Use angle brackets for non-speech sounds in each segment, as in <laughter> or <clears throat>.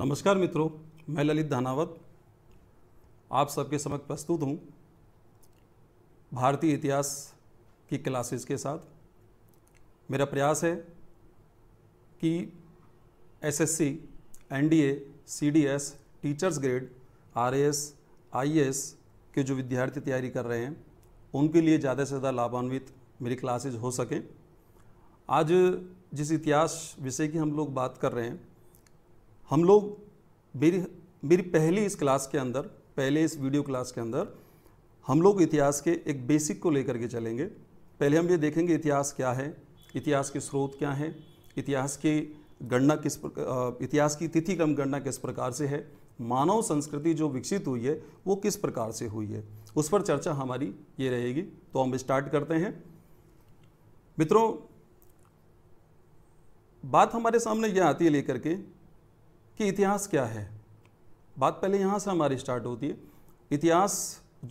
नमस्कार मित्रों मैं ललित धानावत आप सबके समक्ष प्रस्तुत हूँ भारतीय इतिहास की क्लासेस के साथ मेरा प्रयास है कि SSC, NDA, CDS, teachers grade RAS, IAS के जो विद्यार्थी तैयारी कर रहे हैं उनके लिए ज़्यादा से ज़्यादा लाभान्वित मेरी क्लासेज हो सकें आज जिस इतिहास विषय की हम लोग बात कर रहे हैं हम लोग मेरी मेरी पहली इस क्लास के अंदर पहले इस वीडियो क्लास के अंदर हम लोग इतिहास के एक बेसिक को लेकर के चलेंगे पहले हम ये देखेंगे इतिहास क्या है इतिहास के स्रोत क्या हैं इतिहास की गणना किस प्रकार इतिहास की तिथि क्रम गणना किस प्रकार से है मानव संस्कृति जो विकसित हुई है वो किस प्रकार से हुई है उस पर चर्चा हमारी ये रहेगी तो हम स्टार्ट करते हैं मित्रों बात हमारे सामने यह आती है लेकर के कि इतिहास क्या है बात पहले यहाँ से हमारी स्टार्ट होती है इतिहास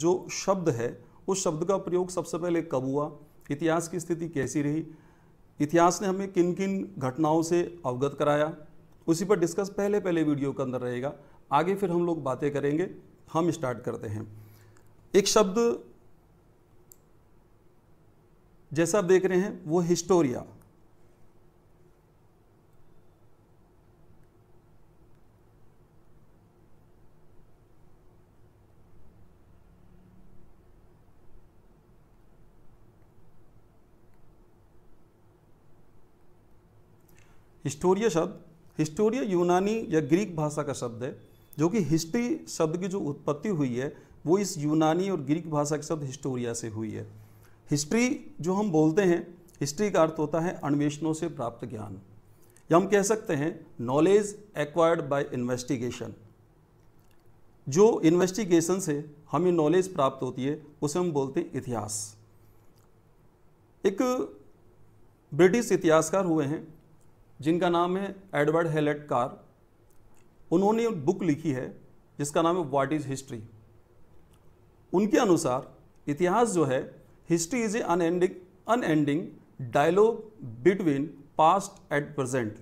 जो शब्द है उस शब्द का प्रयोग सबसे पहले कब हुआ इतिहास की स्थिति कैसी रही इतिहास ने हमें किन किन घटनाओं से अवगत कराया उसी पर डिस्कस पहले पहले वीडियो के अंदर रहेगा आगे फिर हम लोग बातें करेंगे हम स्टार्ट करते हैं एक शब्द जैसा आप देख रहे हैं वो हिस्टोरिया हिस्टोरिया शब्द हिस्टोरिया यूनानी या ग्रीक भाषा का शब्द है जो कि हिस्ट्री शब्द की जो उत्पत्ति हुई है वो इस यूनानी और ग्रीक भाषा के शब्द हिस्टोरिया से हुई है हिस्ट्री जो हम बोलते हैं हिस्ट्री का अर्थ होता है अन्वेषणों से प्राप्त ज्ञान या हम कह सकते हैं नॉलेज एक्वायर्ड बाय इन्वेस्टिगेशन जो इन्वेस्टिगेशन से हमें नॉलेज प्राप्त होती है उसे हम बोलते हैं इतिहास एक ब्रिटिश इतिहासकार हुए हैं जिनका नाम है एडवर्ड हेलेट कार उन्होंने बुक लिखी है जिसका नाम है व्हाट इज़ हिस्ट्री उनके अनुसार इतिहास जो है history is a unending unending dialogue between past at present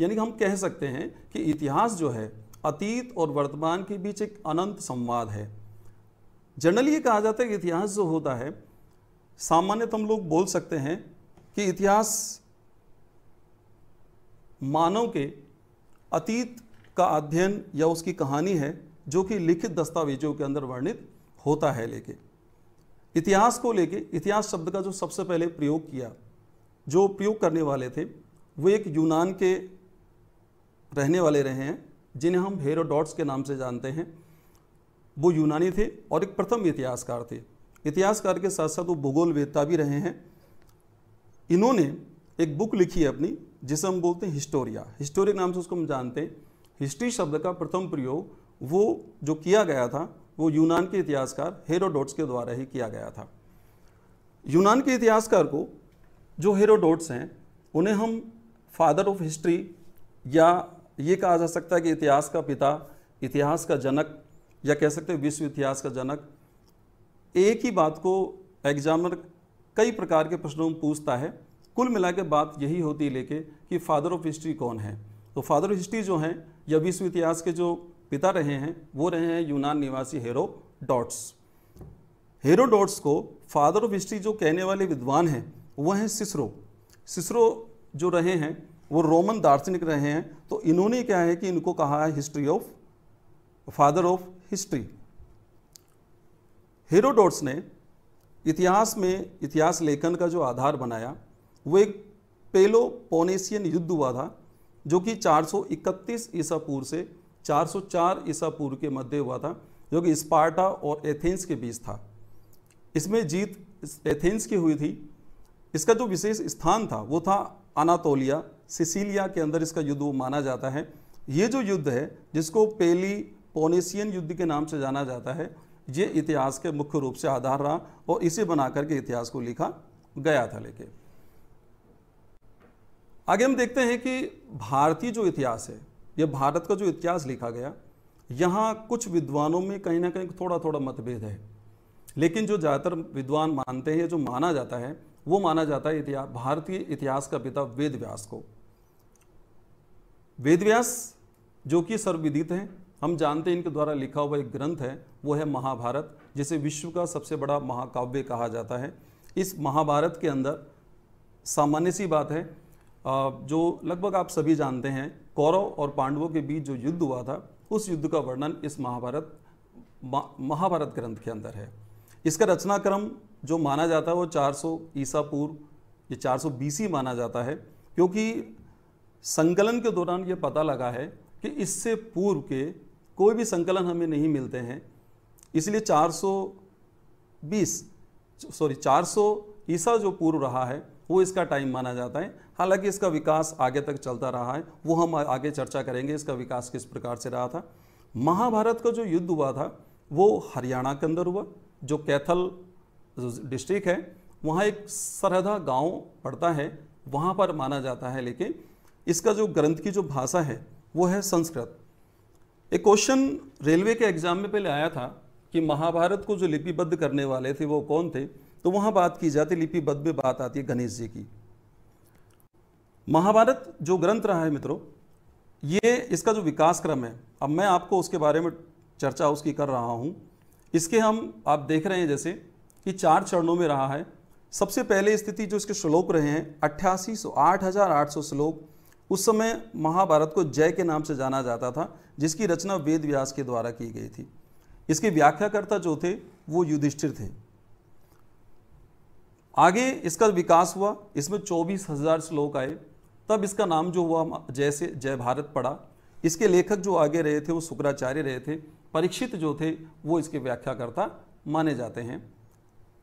यानी कि हम कह सकते हैं कि इतिहास जो है अतीत और वर्तमान के बीच एक अनंत संवाद है जनरली ये कहा जाता है कि इतिहास जो होता है सामान्यतः हम लोग बोल सकते हैं कि इतिहास मानव के अतीत का अध्ययन या उसकी कहानी है जो कि लिखित दस्तावेजों के अंदर वर्णित होता है लेके इतिहास को लेके इतिहास शब्द का जो सबसे पहले प्रयोग किया जो प्रयोग करने वाले थे वो एक यूनान के रहने वाले रहे हैं जिन्हें हम हेरोडॉट्स के नाम से जानते हैं वो यूनानी थे और एक प्रथम इतिहासकार थे इतिहासकार के साथ साथ वो भूगोलवेदता भी रहे हैं इन्होंने एक बुक लिखी है अपनी जिसे हम बोलते हैं हिस्टोरिया हिस्टोरिया नाम से उसको हम जानते हैं हिस्ट्री शब्द का प्रथम प्रयोग वो जो किया गया था वो यूनान के इतिहासकार हेरोडोट्स के द्वारा ही किया गया था यूनान के इतिहासकार को जो हेरोडोट्स हैं उन्हें हम फादर ऑफ हिस्ट्री या ये कहा जा सकता है कि इतिहास का पिता इतिहास का जनक या कह सकते हैं विश्व इतिहास का जनक एक ही बात को एग्जामिनर कई प्रकार के प्रश्नों में पूछता है कुल मिला के बात यही होती लेके कि फादर ऑफ हिस्ट्री कौन है तो फादर ऑफ हिस्ट्री जो हैं या विश्व इतिहास के जो पिता रहे हैं वो रहे हैं यूनान निवासी हेरोडोट्स हेरोडोट्स को फादर ऑफ हिस्ट्री जो कहने वाले विद्वान हैं वह हैं सिसरो सिसरो जो रहे हैं वो रोमन दार्शनिक रहे हैं तो इन्होंने क्या है कि इनको कहा है history of father of history Herodotus ने इतिहास में इतिहास लेखन का जो आधार बनाया वो एक पेलोपोनेशियन युद्ध हुआ था जो कि 431 ईसा पूर्व से 404 ईसा पूर्व के मध्य हुआ था जो कि स्पार्टा और एथेंस के बीच था इसमें जीत एथेंस की हुई थी इसका जो विशेष स्थान था वो था अनातोलिया सिसिलिया के अंदर इसका युद्ध वो माना जाता है ये जो युद्ध है जिसको पेली पोनेशियन युद्ध के नाम से जाना जाता है ये इतिहास के मुख्य रूप से आधार रहा और इसे बना करके इतिहास को लिखा गया था लेके आगे हम देखते हैं कि भारतीय जो इतिहास है ये भारत का जो इतिहास लिखा गया यहाँ कुछ विद्वानों में कहीं ना कहीं थोड़ा थोड़ा मतभेद है लेकिन जो ज़्यादातर विद्वान मानते हैं जो माना जाता है वो माना जाता है इतिहास भारतीय इतिहास का पिता वेद व्यास को वेद व्यास जो कि सर्वविदित हैं हम जानते हैं इनके द्वारा लिखा हुआ एक ग्रंथ है वो है महाभारत जिसे विश्व का सबसे बड़ा महाकाव्य कहा जाता है इस महाभारत के अंदर सामान्य सी बात है जो लगभग आप सभी जानते हैं कौरव और पांडवों के बीच जो युद्ध हुआ था उस युद्ध का वर्णन इस महाभारत महाभारत ग्रंथ के अंदर है इसका रचनाक्रम जो माना जाता है वो 400 सौ ईसा पूर्व ये 400 सौ बीसी माना जाता है क्योंकि संकलन के दौरान ये पता लगा है कि इससे पूर्व के कोई भी संकलन हमें नहीं मिलते हैं इसलिए 420 सॉरी 400 ईसा जो पूर्व रहा है वो इसका टाइम माना जाता है हालांकि इसका विकास आगे तक चलता रहा है वो हम आगे चर्चा करेंगे इसका विकास किस प्रकार से रहा था महाभारत का जो युद्ध हुआ था वो हरियाणा के अंदर हुआ जो कैथल डिस्ट्रिक्ट है वहाँ एक सरहदा गांव पड़ता है वहाँ पर माना जाता है लेकिन इसका जो ग्रंथ की जो भाषा है वो है संस्कृत एक क्वेश्चन रेलवे के एग्जाम में पहले आया था कि महाभारत को जो लिपिबद्ध करने वाले थे वो कौन थे तो वहां बात की जाती लिपिबद्ध में बात आती है गणेश जी की महाभारत जो ग्रंथ रहा है मित्रों ये इसका जो विकास क्रम है अब मैं आपको उसके बारे में चर्चा उसकी कर रहा हूं इसके हम आप देख रहे हैं जैसे कि चार चरणों में रहा है सबसे पहले स्थिति जो इसके श्लोक रहे हैं अट्ठासी सौ आठ हजार आठ सौ श्लोक उस समय महाभारत को जय के नाम से जाना जाता था जिसकी रचना वेद व्यास के द्वारा की गई थी इसके व्याख्याकर्ता जो थे वो युधिष्ठिर थे आगे इसका विकास हुआ इसमें चौबीस हजार श्लोक आए तब इसका नाम जो हुआ जैसे जय भारत पड़ा इसके लेखक जो आगे रहे थे वो शुक्राचार्य रहे थे परीक्षित जो थे वो इसके व्याख्याकर्ता माने जाते हैं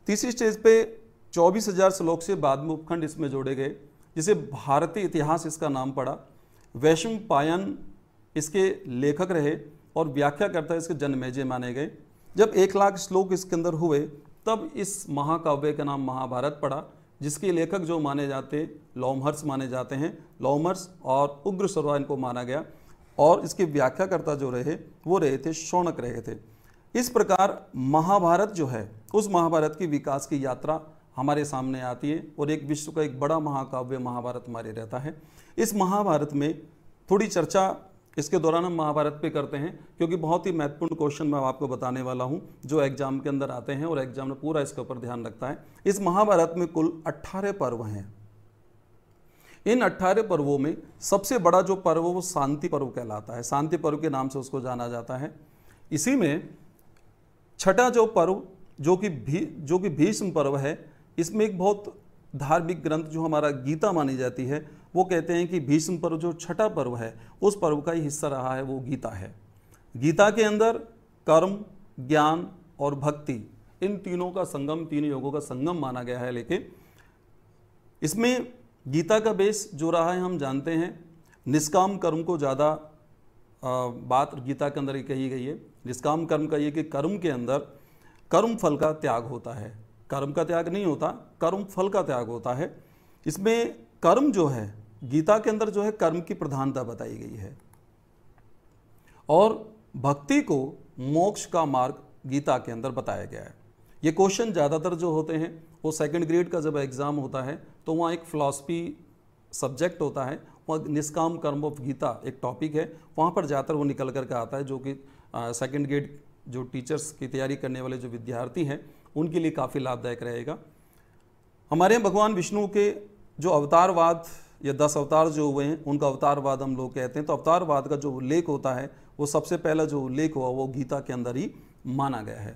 तीसरी स्टेज पे चौबीस हजार श्लोक से बाद में उपखंड इसमें जोड़े गए जिसे भारतीय इतिहास इसका नाम पड़ा वैश्व पायन इसके लेखक रहे और व्याख्याकर्ता इसके जन्मेजय माने गए जब एक लाख श्लोक इसके अंदर हुए तब इस महाकाव्य का नाम महाभारत पड़ा जिसके लेखक जो माने जाते लोमहर्ष माने जाते हैं लोमहर्ष और उग्र सर्वा इनको माना गया और इसके व्याख्याकर्ता जो रहे वो रहे थे शौनक रहे थे इस प्रकार महाभारत जो है उस महाभारत की विकास की यात्रा हमारे सामने आती है और एक विश्व का एक बड़ा महाकाव्य महाभारत हमारे रहता है इस महाभारत में थोड़ी चर्चा इसके दौरान हम महाभारत पे करते हैं क्योंकि बहुत ही महत्वपूर्ण क्वेश्चन मैं आपको बताने वाला हूं जो एग्जाम के अंदर आते हैं और एग्जाम में पूरा इसके ऊपर ध्यान रखता है इस महाभारत में कुल 18 पर्व हैं इन 18 पर्वों में सबसे बड़ा जो पर्व वो शांति पर्व कहलाता है शांति पर्व के नाम से उसको जाना जाता है इसी में छठा जो पर्व जो कि भी जो कि भीष्म पर्व है इसमें एक बहुत धार्मिक ग्रंथ जो हमारा गीता मानी जाती है वो कहते हैं कि भीष्म पर्व जो छठा पर्व है उस पर्व का ही हिस्सा रहा है वो गीता है गीता के अंदर कर्म ज्ञान और भक्ति इन तीनों का संगम तीन योगों का संगम माना गया है लेकिन इसमें गीता का बेस जो रहा है हम जानते हैं निष्काम कर्म को ज़्यादा बात गीता के अंदर ही कही गई है निष्काम कर्म का ये कि कर्म के अंदर कर्म फल का त्याग होता है कर्म का त्याग नहीं होता कर्म फल का त्याग होता है इसमें कर्म जो है गीता के अंदर जो है कर्म की प्रधानता बताई गई है और भक्ति को मोक्ष का मार्ग गीता के अंदर बताया गया है ये क्वेश्चन ज़्यादातर जो होते हैं वो सेकंड ग्रेड का जब एग्ज़ाम होता है तो वहाँ एक फ़िलासफ़ी सब्जेक्ट होता है वहाँ निष्काम कर्म ऑफ गीता एक टॉपिक है वहाँ पर ज़्यादातर वो निकल कर के आता है जो कि सेकेंड ग्रेड जो टीचर्स की तैयारी करने वाले जो विद्यार्थी हैं उनके लिए काफ़ी लाभदायक रहेगा हमारे भगवान विष्णु के जो अवतारवाद या दस अवतार जो हुए हैं उनका अवतारवाद हम लोग कहते हैं तो अवतारवाद का जो उल्लेख होता है वो सबसे पहला जो उल्लेख हुआ वो गीता के अंदर ही माना गया है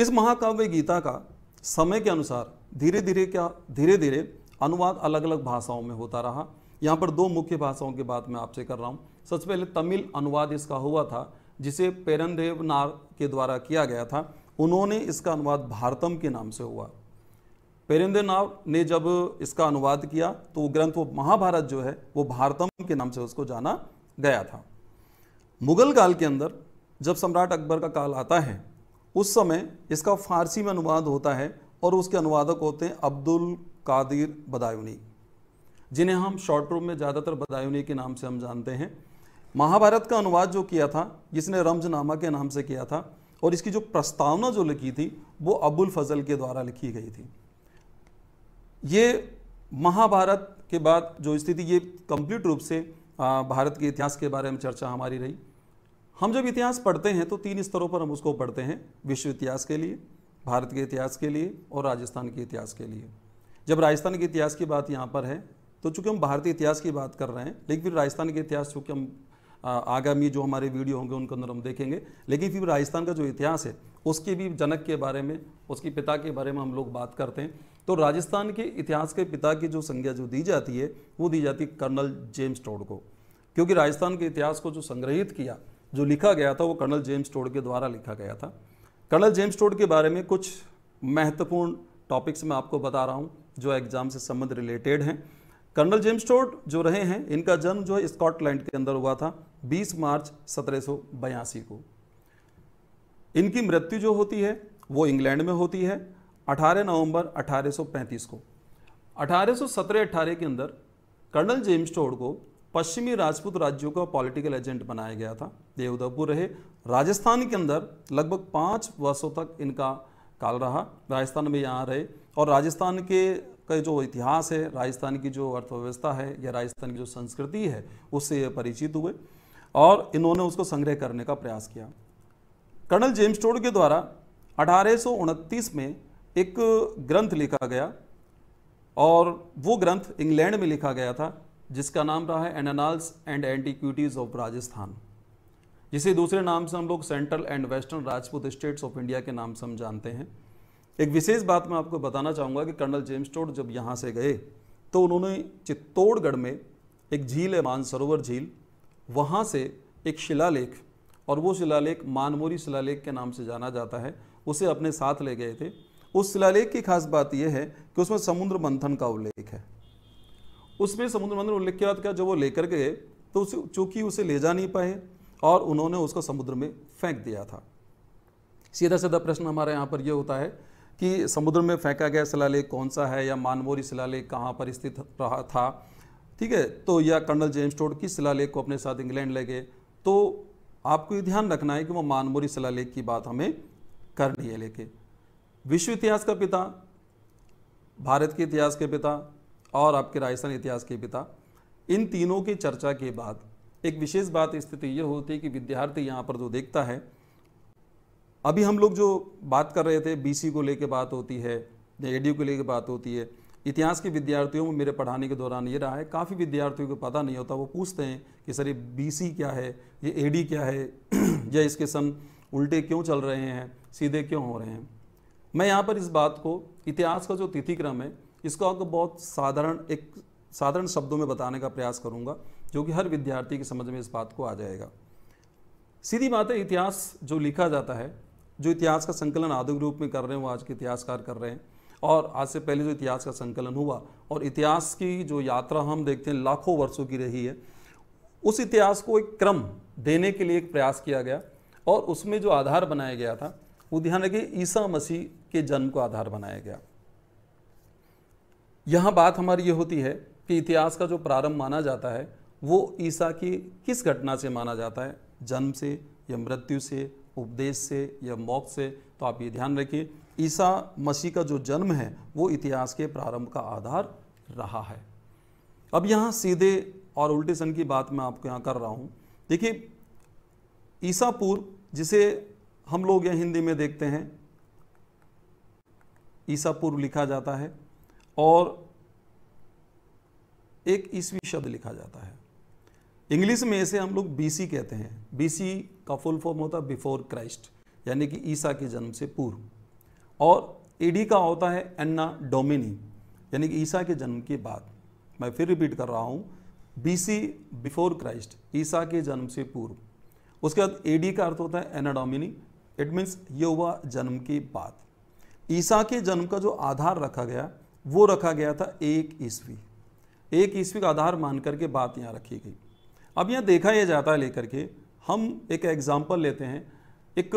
इस महाकाव्य गीता का समय के अनुसार धीरे धीरे क्या धीरे धीरे अनुवाद अलग अलग भाषाओं में होता रहा यहाँ पर दो मुख्य भाषाओं की बात मैं आपसे कर रहा हूँ सबसे पहले तमिल अनुवाद इसका हुआ था जिसे पेरनदेव नार के द्वारा किया गया था उन्होंने इसका अनुवाद भारतम के नाम से हुआ नाव ने जब इसका अनुवाद किया तो वो ग्रंथ वो महाभारत जो है वो भारतम के नाम से उसको जाना गया था मुगल काल के अंदर जब सम्राट अकबर का काल आता है उस समय इसका फारसी में अनुवाद होता है और उसके अनुवादक होते हैं अब्दुल कादिर बदायूनी जिन्हें हम शॉर्ट रूम में ज़्यादातर बदायूनी के नाम से हम जानते हैं महाभारत का अनुवाद जो किया था जिसने रमजनामा के नाम से किया था और इसकी जो प्रस्तावना जो लिखी थी वो अबुल फजल के द्वारा लिखी गई थी ये महाभारत के बाद जो स्थिति ये कंप्लीट रूप से भारत के इतिहास के बारे में चर्चा हमारी रही हम जब इतिहास पढ़ते हैं तो तीन स्तरों पर हम उसको पढ़ते हैं विश्व इतिहास के लिए भारत के इतिहास के लिए और राजस्थान के इतिहास के लिए जब राजस्थान के इतिहास की बात यहाँ पर है तो चूँकि हम भारतीय इतिहास की बात कर रहे हैं लेकिन फिर राजस्थान के इतिहास चूँकि हम आगामी जो हमारे वीडियो होंगे उनके अंदर हम देखेंगे लेकिन फिर राजस्थान का जो इतिहास है उसके भी जनक के बारे में उसके पिता के बारे में हम लोग बात करते हैं तो राजस्थान के इतिहास के पिता की जो संज्ञा जो दी जाती है वो दी जाती है कर्नल जेम्स टोड को क्योंकि राजस्थान के इतिहास को जो संग्रहित किया जो लिखा गया था वो कर्नल जेम्स टोड के द्वारा लिखा गया था कर्नल जेम्स टोड के बारे में कुछ महत्वपूर्ण टॉपिक्स मैं आपको बता रहा हूँ जो एग्ज़ाम से संबंध रिलेटेड हैं कर्नल जेम्स टोड जो रहे हैं इनका जन्म जो है स्कॉटलैंड के अंदर हुआ था 20 मार्च सत्रह को इनकी मृत्यु जो होती है वो इंग्लैंड में होती है 18 नवंबर 1835 को 1817-18 के अंदर कर्नल जेम्स टोड को पश्चिमी राजपूत राज्यों का पॉलिटिकल एजेंट बनाया गया था ये उदयपुर रहे राजस्थान के अंदर लगभग पाँच वर्षों तक इनका काल रहा राजस्थान में यहाँ रहे और राजस्थान के का जो इतिहास है राजस्थान की जो अर्थव्यवस्था है या राजस्थान की जो संस्कृति है उससे ये परिचित हुए और इन्होंने उसको संग्रह करने का प्रयास किया कर्नल जेम्स टोड के द्वारा अठारह में एक ग्रंथ लिखा गया और वो ग्रंथ इंग्लैंड में लिखा गया था जिसका नाम रहा है Annals and Antiquities of Rajasthan जिसे दूसरे नाम से हम लोग central and western Rajput states of India के नाम से हम जानते हैं एक विशेष बात मैं आपको बताना चाहूँगा कि कर्नल जेम्स टोड जब यहाँ से गए तो उन्होंने चित्तौड़गढ़ में एक झील है मानसरोवर झील वहाँ से एक शिलालेख और वो शिलालेख मानमोरी शिलालेख के नाम से जाना जाता है उसे अपने साथ ले गए थे उस शिलालेख की खास बात यह है कि उसमें समुद्र मंथन का उल्लेख है उसमें समुद्र मंथन उल्लेख के बाद क्या जब वो लेकर गए तो उसे चूंकि उसे ले जा नहीं पाए और उन्होंने उसको समुद्र में फेंक दिया था सीधा सीधा प्रश्न हमारे यहाँ पर यह होता है कि समुद्र में फेंका गया शिलालेख कौन सा है या मानमोरी शिलालेख कहाँ पर स्थित रहा था ठीक है तो या कर्नल जेम्स टोड किस शिलालेख को अपने साथ इंग्लैंड ले गए तो आपको ये ध्यान रखना है कि वो मानमोरी शिलालेख की बात हमें करनी है लेके विश्व इतिहास का पिता भारत के इतिहास के पिता और आपके राजस्थान इतिहास के पिता इन तीनों की चर्चा के बाद एक विशेष बात स्थिति ये होती है कि विद्यार्थी यहाँ पर जो देखता है अभी हम लोग जो बात कर रहे थे बीसी को लेके बात होती है या एडीयू को लेके बात होती है इतिहास के विद्यार्थियों में मेरे पढ़ाने के दौरान ये रहा है काफ़ी विद्यार्थियों को पता नहीं होता वो पूछते हैं कि सर ये बी क्या है ये ए क्या है <clears throat> या इसके सन उल्टे क्यों चल रहे हैं सीधे क्यों हो रहे हैं मैं यहाँ पर इस बात को इतिहास का जो तिथिक्रम है इसको आपको बहुत साधारण एक साधारण शब्दों में बताने का प्रयास करूँगा जो कि हर विद्यार्थी की समझ में इस बात को आ जाएगा सीधी बात है इतिहास जो लिखा जाता है जो इतिहास का संकलन आधुनिक रूप में कर रहे हैं वो आज के इतिहासकार कर रहे हैं और आज से पहले जो इतिहास का संकलन हुआ और इतिहास की जो यात्रा हम देखते हैं लाखों वर्षों की रही है उस इतिहास को एक क्रम देने के लिए एक प्रयास किया गया और उसमें जो आधार बनाया गया था वो ध्यान रखिए ईसा मसीह के जन्म को आधार बनाया गया यहाँ बात हमारी ये होती है कि इतिहास का जो प्रारंभ माना जाता है वो ईसा की किस घटना से माना जाता है जन्म से या मृत्यु से उपदेश से या मौक से तो आप ये ध्यान रखिए ईसा मसीह का जो जन्म है वो इतिहास के प्रारंभ का आधार रहा है अब यहाँ सीधे और उल्टे सन की बात मैं आपको यहाँ कर रहा हूँ देखिए ईसा पूर्व जिसे हम लोग यहाँ हिंदी में देखते हैं ईसा पूर्व लिखा जाता है और एक ईसवी शब्द लिखा जाता है इंग्लिश में इसे हम लोग बीसी कहते हैं बीसी का फुल फॉर्म होता है बिफोर क्राइस्ट यानी कि ईसा के जन्म से पूर्व और एडी का होता है एन्ना डोमिनी यानी कि ईसा के जन्म के बाद मैं फिर रिपीट कर रहा हूँ बीसी बिफोर क्राइस्ट ईसा के जन्म से पूर्व उसके बाद एडी का अर्थ होता है एनाडोमिनी इट मीन्स ये हुआ जन्म के बाद ईसा के जन्म का जो आधार रखा गया वो रखा गया था एक ईस्वी एक ईस्वी का आधार मान करके बात यहाँ रखी गई अब यहाँ देखा यह जाता है लेकर के हम एक एग्ज़ाम्पल लेते हैं एक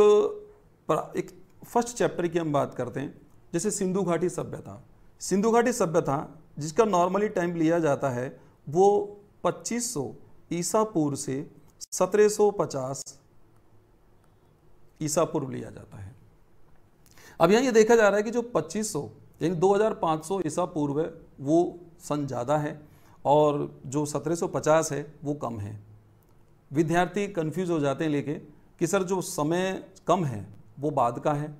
एक फर्स्ट चैप्टर की हम बात करते हैं जैसे सिंधु घाटी सभ्यता सिंधु घाटी सभ्यता जिसका नॉर्मली टाइम लिया जाता है वो 2500 ईसा पूर्व से 1750 ईसा पूर्व लिया जाता है अब यहाँ ये देखा जा रहा है कि जो 2500 यानी 2500 ईसा पूर्व है वो सन ज़्यादा है और जो 1750 है वो कम है विद्यार्थी कंफ्यूज हो जाते हैं लेके कि सर जो समय कम है वो बाद का है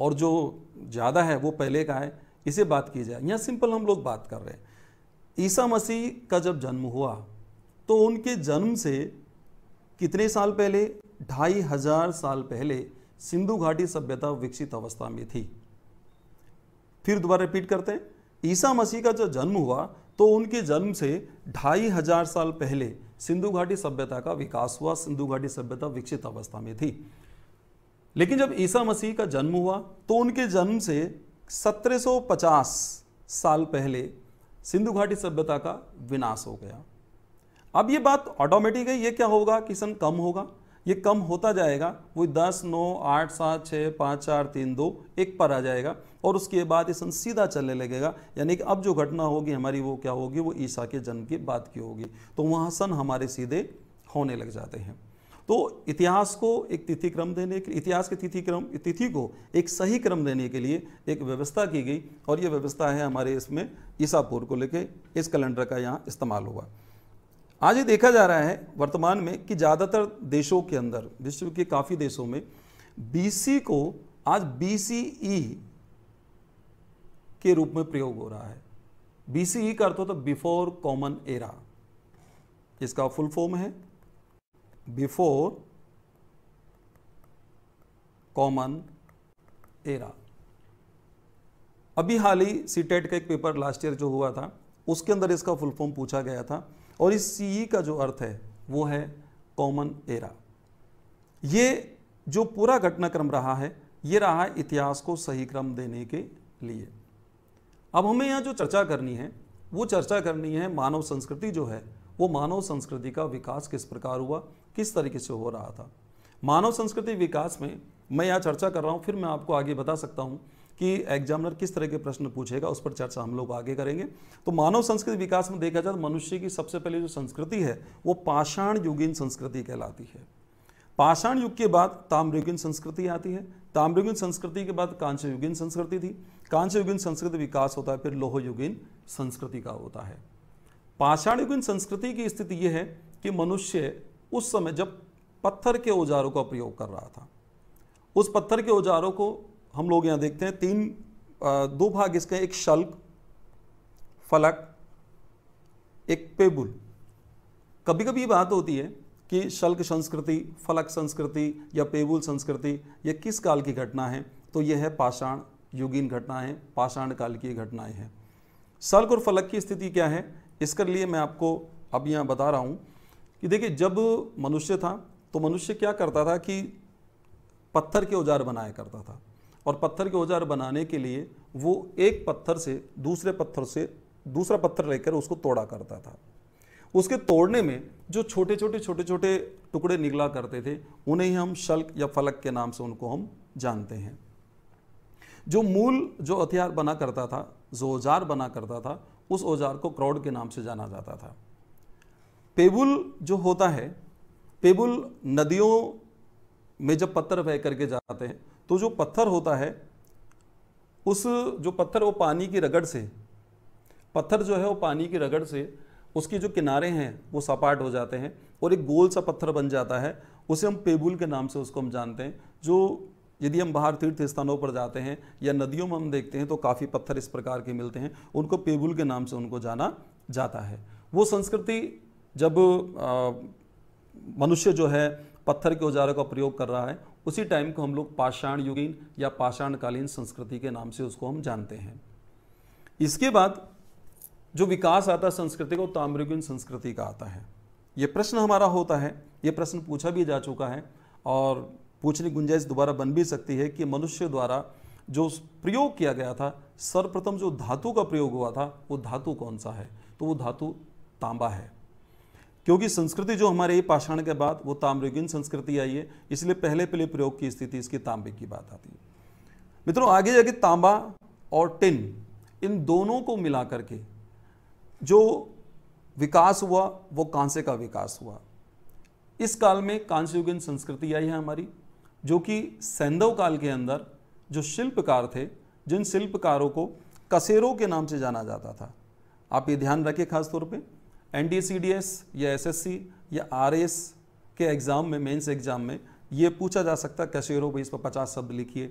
और जो ज़्यादा है वो पहले का है इसे बात की जाए यहाँ सिंपल हम लोग बात कर रहे हैं ईसा मसीह का जब जन्म हुआ तो उनके जन्म से कितने साल पहले ढाई हजार साल पहले सिंधु घाटी सभ्यता विकसित अवस्था में थी फिर दोबारा रिपीट करते हैं ईसा मसीह का जो जन्म हुआ तो उनके जन्म से ढाई हजार साल पहले सिंधु घाटी सभ्यता का विकास हुआ सिंधु घाटी सभ्यता विकसित अवस्था में थी लेकिन जब ईसा मसीह का जन्म हुआ तो उनके जन्म से 1750 साल पहले सिंधु घाटी सभ्यता का विनाश हो गया अब ये बात ऑटोमेटिक है ये क्या होगा किसन कम होगा ये कम होता जाएगा वो दस नौ आठ सात छः पाँच चार तीन दो एक पर आ जाएगा और उसके बाद ये सन सीधा चलने लगेगा यानी कि अब जो घटना होगी हमारी वो क्या होगी वो ईसा के जन्म के बाद की होगी तो वहाँ सन हमारे सीधे होने लग जाते हैं तो इतिहास को एक तिथि क्रम देने के इतिहास के तिथि क्रम तिथि को एक सही क्रम देने के लिए एक व्यवस्था की गई और ये व्यवस्था है हमारे इसमें ईसापुर को लेके इस कैलेंडर का यहाँ इस्तेमाल हुआ आज ये देखा जा रहा है वर्तमान में कि ज़्यादातर देशों के अंदर विश्व के काफ़ी देशों में बीसी को आज बी e के रूप में प्रयोग हो रहा है बी e का अर्थ होता है बिफोर कॉमन एरा इसका फुल फॉर्म है बिफोर कॉमन एरा अभी हाल ही सीटेट का e एक पेपर लास्ट ईयर जो हुआ था उसके अंदर इसका फुल फॉर्म पूछा गया था और इस सी का जो अर्थ है वो है कॉमन एरा ये जो पूरा घटनाक्रम रहा है ये रहा है इतिहास को सही क्रम देने के लिए अब हमें यहाँ जो चर्चा करनी है वो चर्चा करनी है मानव संस्कृति जो है वो मानव संस्कृति का विकास किस प्रकार हुआ किस तरीके से हो रहा था मानव संस्कृति विकास में मैं यहाँ चर्चा कर रहा हूँ फिर मैं आपको आगे बता सकता हूँ कि एग्जामिनर किस तरह के प्रश्न पूछेगा उस पर चर्चा हम लोग आगे करेंगे तो मानव संस्कृति विकास में देखा जाए तो मनुष्य की सबसे पहले जो संस्कृति है वो पाषाण युगीन संस्कृति कहलाती है पाषाण युग के बाद ताम्रयुगीन संस्कृति आती है ताम्रयुगीन संस्कृति के बाद कांचयुगीन संस्कृति थी कांचयुगीन संस्कृति विकास होता है फिर लोहयुगीन संस्कृति का होता है पाषाण युगीन संस्कृति की स्थिति यह है कि मनुष्य उस समय जब पत्थर के औजारों का प्रयोग कर रहा था उस पत्थर के औजारों को हम लोग यहाँ देखते हैं तीन दो भाग इसके एक शल्क फलक एक पेबुल कभी कभी ये बात होती है कि शल्क संस्कृति फलक संस्कृति या पेबुल संस्कृति यह किस काल की घटना है तो यह है पाषाण युगीन घटनाएं पाषाण काल की घटनाएं हैं शल्क और फलक की स्थिति क्या है इसके लिए मैं आपको अब यहाँ बता रहा हूँ कि देखिए जब मनुष्य था तो मनुष्य क्या करता था कि पत्थर के औजार बनाया करता था और पत्थर के औजार बनाने के लिए वो एक पत्थर से दूसरे पत्थर से दूसरा पत्थर लेकर उसको तोड़ा करता था उसके तोड़ने में जो छोटे छोटे छोटे छोटे टुकड़े निकला करते थे उन्हें ही हम शल्क या फलक के नाम से उनको हम जानते हैं जो मूल जो हथियार बना करता था जो औजार बना करता था उस औजार को क्रौड़ के नाम से जाना जाता था पेबुल जो होता है पेबुल नदियों में जब पत्थर बह करके जाते हैं तो जो पत्थर होता है उस जो पत्थर वो पानी की रगड़ से पत्थर जो है वो पानी की रगड़ से उसके जो किनारे हैं वो सपाट हो जाते हैं और एक गोल सा पत्थर बन जाता है उसे हम पेबुल के नाम से उसको हम जानते हैं जो यदि हम बाहर तीर्थ स्थानों पर जाते हैं या नदियों में हम देखते हैं तो काफ़ी पत्थर इस प्रकार के मिलते हैं उनको पेबुल के नाम से उनको जाना जाता है वो संस्कृति जब मनुष्य जो है पत्थर के औजारों का प्रयोग कर रहा है उसी टाइम को हम लोग पाषाण युगीन या पाषाणकालीन संस्कृति के नाम से उसको हम जानते हैं इसके बाद जो विकास आता है संस्कृति का ताम्रयुगीन संस्कृति का आता है ये प्रश्न हमारा होता है ये प्रश्न पूछा भी जा चुका है और पूछने की गुंजाइश दोबारा बन भी सकती है कि मनुष्य द्वारा जो प्रयोग किया गया था सर्वप्रथम जो धातु का प्रयोग हुआ था वो धातु कौन सा है तो वो धातु तांबा है क्योंकि संस्कृति जो हमारे पाषाण के बाद वो ताम्रगिन संस्कृति आई है इसलिए पहले पहले प्रयोग की स्थिति इसकी तांबे की बात आती है मित्रों आगे जाके तांबा और टिन इन दोनों को मिला करके जो विकास हुआ वो कांसे का विकास हुआ इस काल में कांस्युगिन संस्कृति आई है हमारी जो कि सैंधव काल के अंदर जो शिल्पकार थे जिन शिल्पकारों को कसेरों के नाम से जाना जाता था आप ये ध्यान रखिए खासतौर पर एन या एस या आर के एग्ज़ाम में मेन्स एग्ज़ाम में ये पूछा जा सकता है पर इस पर पचास शब्द लिखिए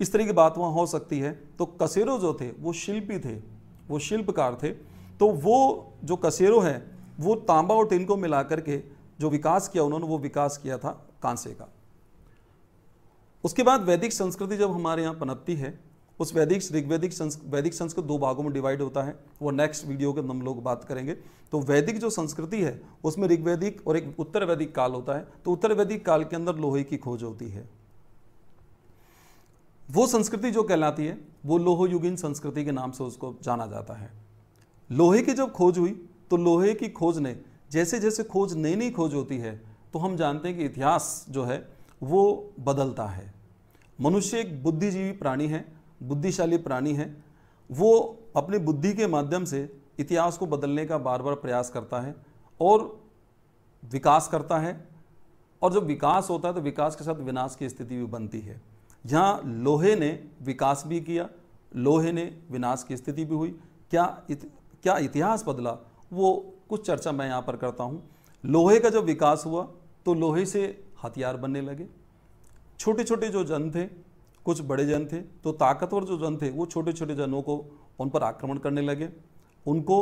इस तरह की बात वहाँ हो सकती है तो कसेरो जो थे वो शिल्पी थे वो शिल्पकार थे तो वो जो कसेरो है वो तांबा और टिन को मिला करके जो विकास किया उन्होंने वो विकास किया था कांसे का उसके बाद वैदिक संस्कृति जब हमारे यहाँ पनपती है उस वैदिक ऋग्वैदिक वैदिक संस्कृत दो भागों में डिवाइड होता है वो नेक्स्ट वीडियो के हम लोग बात करेंगे तो वैदिक जो संस्कृति है उसमें ऋग्वैदिक और एक उत्तर वैदिक काल होता है तो उत्तर वैदिक काल के अंदर लोहे की खोज होती है वो संस्कृति जो कहलाती है वो लोहो युगिन संस्कृति के नाम से उसको जाना जाता है लोहे की जब खोज हुई तो लोहे की खोज ने जैसे जैसे खोज नई नई खोज होती है तो हम जानते हैं कि इतिहास जो है वो बदलता है मनुष्य एक बुद्धिजीवी प्राणी है बुद्धिशाली प्राणी है वो अपनी बुद्धि के माध्यम से इतिहास को बदलने का बार बार प्रयास करता है और विकास करता है और जब विकास होता है तो विकास के साथ विनाश की स्थिति भी बनती है यहाँ लोहे ने विकास भी किया लोहे ने विनाश की स्थिति भी हुई क्या इत, क्या इतिहास बदला वो कुछ चर्चा मैं यहाँ पर करता हूँ लोहे का जब विकास हुआ तो लोहे से हथियार बनने लगे छोटे छोटे जो जन थे कुछ बड़े जन थे तो ताकतवर जो जन थे वो छोटे छोटे जनों को उन पर आक्रमण करने लगे उनको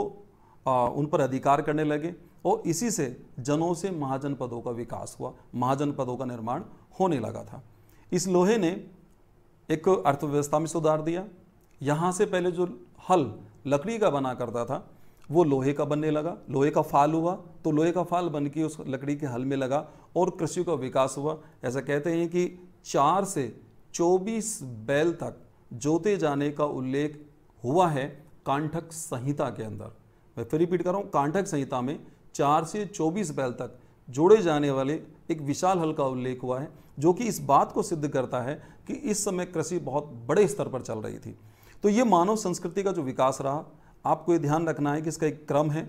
आ, उन पर अधिकार करने लगे और इसी से जनों से महाजनपदों का विकास हुआ महाजनपदों का निर्माण होने लगा था इस लोहे ने एक अर्थव्यवस्था में सुधार दिया यहाँ से पहले जो हल लकड़ी का बना करता था वो लोहे का बनने लगा लोहे का फाल हुआ तो लोहे का फाल बन के उस लकड़ी के हल में लगा और कृषि का विकास हुआ ऐसा कहते हैं कि चार से 24 बैल तक जोते जाने का उल्लेख हुआ है कांठक संहिता के अंदर मैं फिर रिपीट कर रहा हूँ कांठक संहिता में चार से चौबीस बैल तक जोड़े जाने वाले एक विशाल हल का उल्लेख हुआ है जो कि इस बात को सिद्ध करता है कि इस समय कृषि बहुत बड़े स्तर पर चल रही थी तो ये मानव संस्कृति का जो विकास रहा आपको ये ध्यान रखना है कि इसका एक क्रम है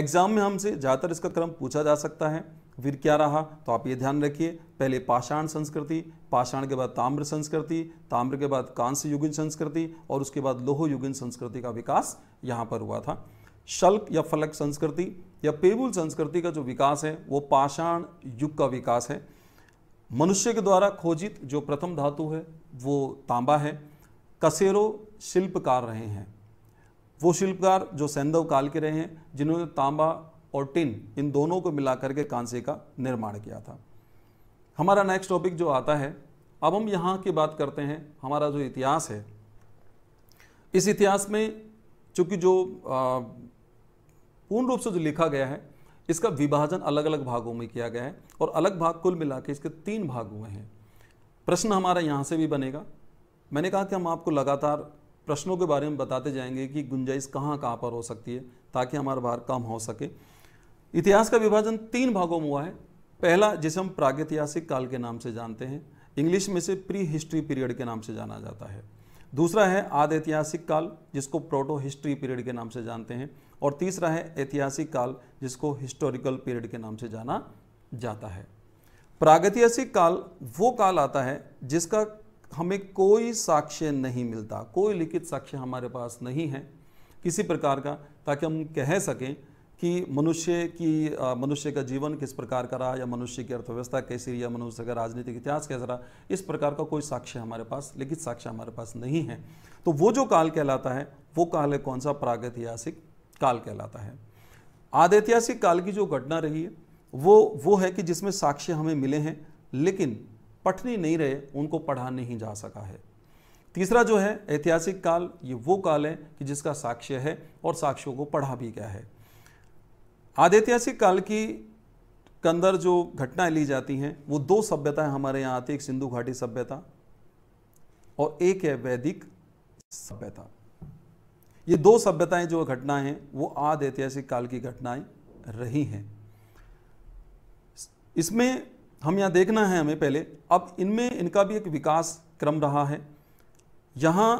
एग्ज़ाम में हमसे ज़्यादातर इसका क्रम पूछा जा सकता है फिर क्या रहा तो आप ये ध्यान रखिए पहले पाषाण संस्कृति पाषाण के बाद ताम्र संस्कृति ताम्र के बाद कांस्य युगिन संस्कृति और उसके बाद लोह युगिन संस्कृति का विकास यहाँ पर हुआ था शल्क या फलक संस्कृति या पेबुल संस्कृति का जो विकास है वो पाषाण युग का विकास है मनुष्य के द्वारा खोजित जो प्रथम धातु है वो तांबा है कसेरो शिल्पकार रहे हैं वो शिल्पकार जो सैंधव काल के रहे हैं जिन्होंने तांबा और टिन इन दोनों को मिलाकर के कांसे का निर्माण किया था हमारा नेक्स्ट टॉपिक जो आता है अब हम यहाँ की बात करते हैं हमारा जो इतिहास है इस इतिहास में चूंकि जो पूर्ण रूप से जो लिखा गया है इसका विभाजन अलग अलग भागों में किया गया है और अलग भाग कुल मिला के इसके तीन भाग हुए हैं प्रश्न हमारा यहाँ से भी बनेगा मैंने कहा कि हम आपको लगातार प्रश्नों के बारे में बताते जाएंगे कि गुंजाइश कहाँ कहाँ पर हो सकती है ताकि हमारा भार कम हो सके इतिहास का विभाजन तीन भागों में हुआ है पहला जिसे हम प्रागैतिहासिक काल के नाम से जानते हैं इंग्लिश में से प्री हिस्ट्री पीरियड के नाम से जाना जाता है दूसरा है आद ऐतिहासिक काल जिसको प्रोटो हिस्ट्री पीरियड के नाम से जानते हैं और तीसरा है ऐतिहासिक काल जिसको हिस्टोरिकल पीरियड के नाम से जाना जाता है प्रागैतिहासिक काल वो काल आता है जिसका हमें कोई साक्ष्य नहीं मिलता कोई लिखित साक्ष्य हमारे पास नहीं है किसी प्रकार का ताकि हम कह सकें कि मनुष्य की मनुष्य का जीवन किस प्रकार का रहा या मनुष्य की अर्थव्यवस्था कैसी रही या मनुष्य का राजनीतिक इतिहास कैसा रहा इस प्रकार का कोई साक्ष्य हमारे पास लिखित साक्ष्य हमारे पास नहीं है तो वो जो काल कहलाता है वो काल है कौन सा प्रागैतिहासिक काल कहलाता है आदितिहासिक काल की जो घटना रही है वो वो है कि जिसमें साक्ष्य हमें मिले हैं लेकिन पठनी नहीं रहे उनको पढ़ा नहीं जा सका है तीसरा जो है ऐतिहासिक काल ये वो काल है कि जिसका साक्ष्य है और साक्ष्यों को पढ़ा भी गया है ऐतिहासिक काल की अंदर जो घटनाएं ली जाती हैं वो दो सभ्यताएं हमारे यहाँ आती है एक सिंधु घाटी सभ्यता और एक है वैदिक सभ्यता ये दो सभ्यताएं जो घटनाएं हैं वो आद ऐतिहासिक काल की घटनाएं रही हैं इसमें हम यहाँ देखना है हमें पहले अब इनमें इनका भी एक विकास क्रम रहा है यहाँ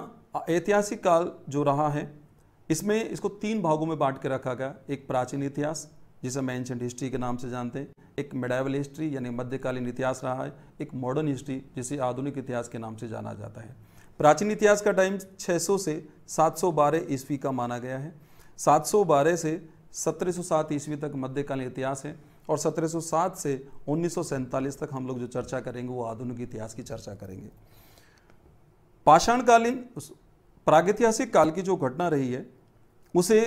ऐतिहासिक काल जो रहा है इसमें इसको तीन भागों में बांट के रखा गया एक प्राचीन इतिहास जिसे हम एंशंट हिस्ट्री के नाम से जानते हैं एक मेडाइवल हिस्ट्री यानी मध्यकालीन इतिहास रहा है एक मॉडर्न हिस्ट्री जिसे आधुनिक इतिहास के नाम से जाना जाता है प्राचीन इतिहास का टाइम 600 से 712 ईस्वी का माना गया है 712 से 1707 ईस्वी तक मध्यकालीन इतिहास है और 1707 से उन्नीस तक हम लोग जो चर्चा करेंगे वो आधुनिक इतिहास की चर्चा करेंगे पाषाणकालीन प्रागैतिहासिक काल की जो घटना रही है उसे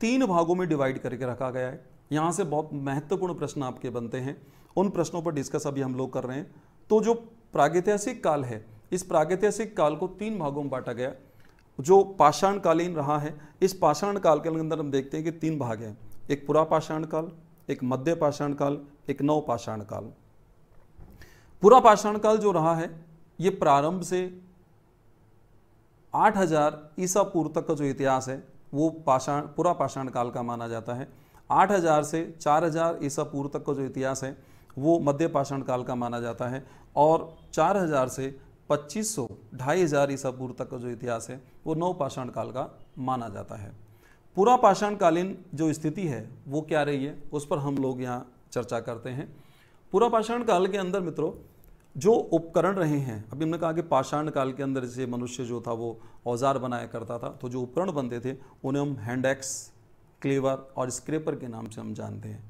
तीन भागों में डिवाइड करके रखा गया है यहाँ से बहुत महत्वपूर्ण प्रश्न आपके बनते हैं उन प्रश्नों पर डिस्कस अभी हम लोग कर रहे हैं तो जो प्रागैतिहासिक काल है इस प्रागैतिहासिक काल को तीन भागों में बांटा गया जो पाषाणकालीन रहा है इस पाषाण काल के अंदर हम देखते हैं कि तीन भाग हैं एक पुरा पाषाण काल एक मध्य पाषाण काल एक नव पाषाण काल पुरा पाषाण काल जो रहा है ये प्रारंभ से 8000 ईसा पूर्व तक का जो इतिहास है वो पाषाण पूरा पाषाण काल का माना जाता है 8000 से 4000 हज़ार ईसा पूर्व तक का जो इतिहास है वो मध्य पाषाण काल का माना जाता है और 4000 से 2500 ढाई हज़ार ईसा पूर्व तक का जो इतिहास है वो नवपाषाण पाषाण काल का माना जाता है पूरा पाषाणकालीन जो स्थिति है वो क्या रही है उस पर हम लोग यहाँ चर्चा करते हैं पूरा पाषाण काल के अंदर मित्रों जो उपकरण रहे हैं अभी हमने कहा कि पाषाण काल के अंदर से मनुष्य जो था वो औजार बनाया करता था तो जो उपकरण बनते थे उन्हें हम हैंड एक्स क्लेवर और स्क्रेपर के नाम से हम जानते हैं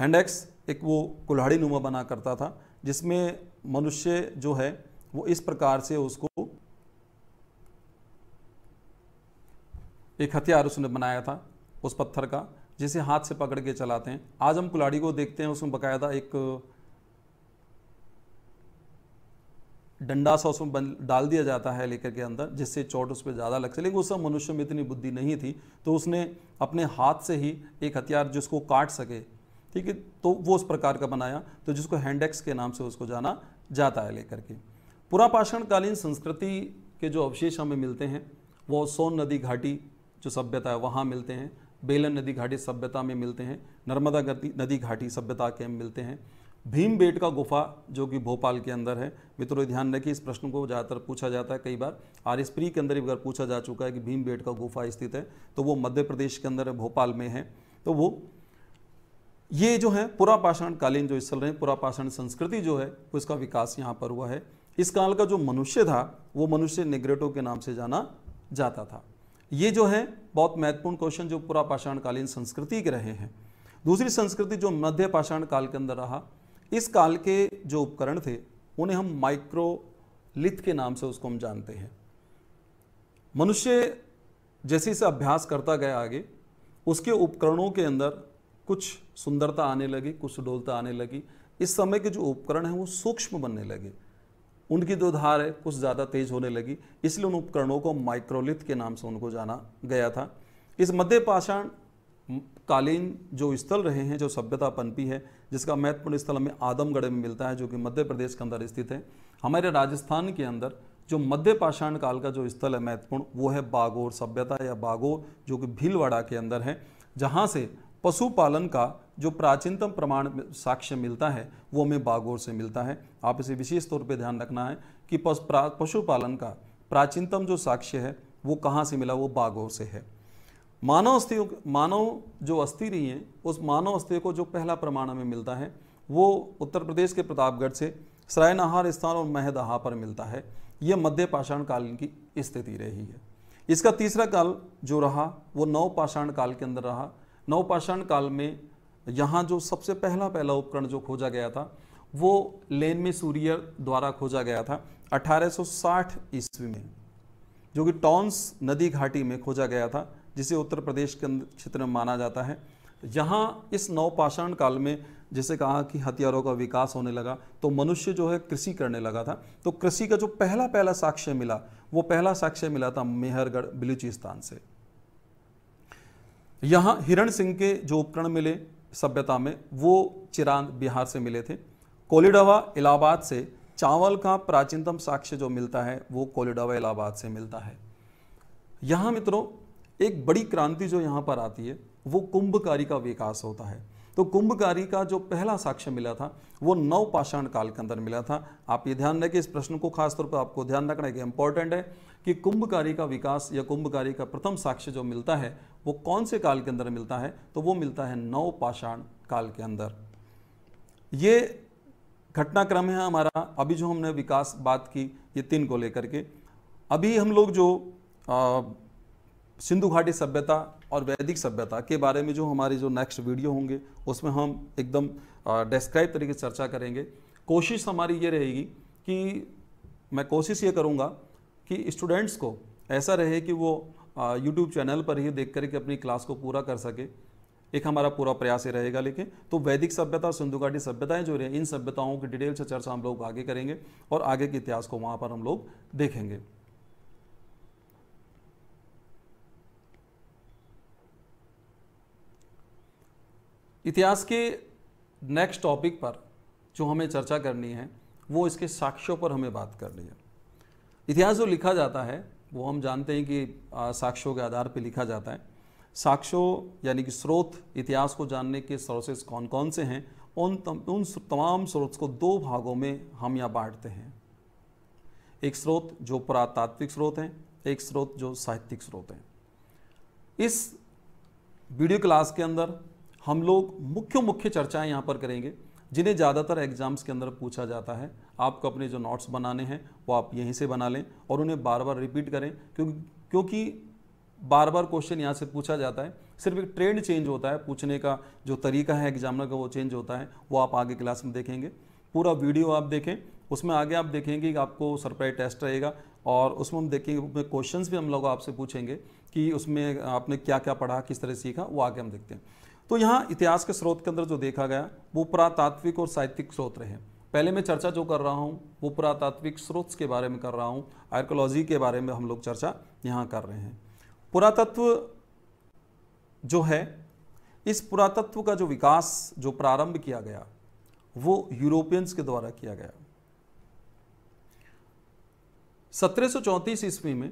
हैंड एक्स एक वो कुल्हाड़ी नुमा बना करता था जिसमें मनुष्य जो है वो इस प्रकार से उसको एक हथियार उसने बनाया था उस पत्थर का जिसे हाथ से पकड़ के चलाते हैं आज हम कुल्हाड़ी को देखते हैं उसमें बाकायदा एक डंडा सा उसमें बन डाल दिया जाता है लेकर के अंदर जिससे चोट उस पर ज़्यादा लग सके लेकिन उस समय मनुष्य में इतनी बुद्धि नहीं थी तो उसने अपने हाथ से ही एक हथियार जिसको काट सके ठीक है तो वो उस प्रकार का बनाया तो जिसको हैंडेक्स के नाम से उसको जाना जाता है लेकर के पुरापाषाणकालीन संस्कृति के जो अवशेष हमें मिलते हैं वो सोन नदी घाटी जो सभ्यता है वहाँ मिलते हैं बेलन नदी घाटी सभ्यता में मिलते हैं नर्मदा नदी घाटी सभ्यता के मिलते हैं भीम बेट का गुफा जो कि भोपाल के अंदर है मित्रों ध्यान रखिए इस प्रश्न को ज़्यादातर पूछा जाता है कई बार आर प्री के अंदर भी अगर पूछा जा चुका है कि भीम बेट का गुफा स्थित है तो वो मध्य प्रदेश के अंदर है भोपाल में है तो वो ये जो है पुरापाषाण कालीन जो स्थल रहे पुरापाषाण संस्कृति जो है उसका विकास यहाँ पर हुआ है इस काल का जो मनुष्य था वो मनुष्य निग्रेटो के नाम से जाना जाता था ये जो है बहुत महत्वपूर्ण क्वेश्चन जो पुरापाषाण कालीन संस्कृति के रहे हैं दूसरी संस्कृति जो मध्य पाषाण काल के अंदर रहा इस काल के जो उपकरण थे उन्हें हम माइक्रोलिथ के नाम से उसको हम जानते हैं मनुष्य जैसे इसे अभ्यास करता गया आगे उसके उपकरणों के अंदर कुछ सुंदरता आने लगी कुछ डोलता आने लगी इस समय के जो उपकरण हैं वो सूक्ष्म बनने लगे उनकी जो धार है कुछ ज़्यादा तेज होने लगी इसलिए उन उपकरणों को माइक्रोलिथ के नाम से उनको जाना गया था इस मध्य पाषाण कालीन जो स्थल रहे हैं जो सभ्यता पनपी है जिसका महत्वपूर्ण स्थल हमें आदमगढ़ में मिलता है जो कि मध्य प्रदेश के अंदर स्थित है हमारे राजस्थान के अंदर जो मध्य पाषाण काल का जो स्थल है महत्वपूर्ण वो है बागोर सभ्यता या बागोर जो कि भीलवाड़ा के अंदर है जहाँ से पशुपालन का जो प्राचीनतम प्रमाण साक्ष्य मिलता है वो हमें बागोर से मिलता है आप इसे विशेष तौर पर ध्यान रखना है कि पशुपालन का प्राचीनतम जो साक्ष्य है वो कहाँ से मिला वो बागोर से है मानव अस्थियों मानव जो अस्थि रही हैं उस मानव अस्थि को जो पहला प्रमाण हमें मिलता है वो उत्तर प्रदेश के प्रतापगढ़ से सरायनहार स्थान और महदहा पर मिलता है यह मध्य पाषाण काल की स्थिति रही है इसका तीसरा काल जो रहा वो नव पाषाण काल के अंदर रहा नव पाषाण काल में यहाँ जो सबसे पहला पहला उपकरण जो खोजा गया था वो लेन में सूर्य द्वारा खोजा गया था 1860 ईस्वी में जो कि टॉन्स नदी घाटी में खोजा गया था जिसे उत्तर प्रदेश के क्षेत्र में माना जाता है यहाँ इस नवपाषाण काल में जैसे कहा कि हथियारों का विकास होने लगा तो मनुष्य जो है कृषि करने लगा था तो कृषि का जो पहला पहला साक्ष्य मिला वो पहला साक्ष्य मिला था मेहरगढ़ बिलुचिस्तान से यहाँ हिरण सिंह के जो उपकरण मिले सभ्यता में वो चिरांद बिहार से मिले थे कोलिडवा इलाहाबाद से चावल का प्राचीनतम साक्ष्य जो मिलता है वो कोलिडवा इलाहाबाद से मिलता है यहाँ मित्रों एक बड़ी क्रांति जो यहाँ पर आती है वो कुंभकारी का विकास होता है तो कुंभकारी का जो पहला साक्ष्य मिला था वो नव पाषाण काल के अंदर मिला था आप ये ध्यान रखें इस प्रश्न को खासतौर पर आपको ध्यान रखना है कि इंपॉर्टेंट है कि कुंभकारी का विकास या कुंभकारी का प्रथम साक्ष्य जो मिलता है वो कौन से काल के अंदर मिलता है तो वो मिलता है नव पाषाण काल के अंदर ये घटनाक्रम है हमारा अभी जो हमने विकास बात की ये तीन को लेकर के अभी हम लोग जो सिंधु घाटी सभ्यता और वैदिक सभ्यता के बारे में जो हमारे जो नेक्स्ट वीडियो होंगे उसमें हम एकदम डिस्क्राइब तरीके से चर्चा करेंगे कोशिश हमारी ये रहेगी कि मैं कोशिश ये करूँगा कि स्टूडेंट्स को ऐसा रहे कि वो यूट्यूब चैनल पर ही देख करके अपनी क्लास को पूरा कर सके एक हमारा पूरा प्रयास ही रहेगा लेकिन तो वैदिक सभ्यता और सिंधु घाटी सभ्यताएँ जो रहे इन सभ्यताओं की डिटेल से चर्चा हम लोग आगे करेंगे और आगे के इतिहास को वहाँ पर हम लोग देखेंगे इतिहास के नेक्स्ट टॉपिक पर जो हमें चर्चा करनी है वो इसके साक्ष्यों पर हमें बात करनी है इतिहास जो लिखा जाता है वो हम जानते हैं कि साक्ष्यों के आधार पर लिखा जाता है साक्ष्यों यानी कि स्रोत इतिहास को जानने के सोर्सेस कौन कौन से हैं उन तम, उन तमाम स्रोत को दो भागों में हम यहाँ बांटते हैं एक स्रोत जो पुरातात्विक स्रोत हैं एक स्रोत जो साहित्यिक स्रोत हैं इस वीडियो क्लास के अंदर हम लोग मुख्य मुख्य चर्चाएं यहाँ पर करेंगे जिन्हें ज़्यादातर एग्जाम्स के अंदर पूछा जाता है आपको अपने जो नोट्स बनाने हैं वो आप यहीं से बना लें और उन्हें बार बार रिपीट करें क्योंकि क्योंकि बार बार क्वेश्चन यहाँ से पूछा जाता है सिर्फ एक ट्रेंड चेंज होता है पूछने का जो तरीका है एग्जामर का वो चेंज होता है वो आप आगे क्लास में देखेंगे पूरा वीडियो आप देखें उसमें आगे आप देखेंगे कि आपको सरप्राइज टेस्ट रहेगा और उसमें हम देखेंगे उसमें क्वेश्चंस भी हम लोग आपसे पूछेंगे कि उसमें आपने क्या क्या पढ़ा किस तरह सीखा वो आगे हम देखते हैं तो यहाँ इतिहास के स्रोत के अंदर जो देखा गया वो पुरातात्विक और साहित्यिक स्रोत रहे पहले मैं चर्चा जो कर रहा हूँ वो पुरातात्विक स्रोत के बारे में कर रहा हूँ आर्कोलॉजी के बारे में हम लोग चर्चा यहाँ कर रहे हैं पुरातत्व जो है इस पुरातत्व का जो विकास जो प्रारंभ किया गया वो यूरोपियंस के द्वारा किया गया सत्रह ईस्वी में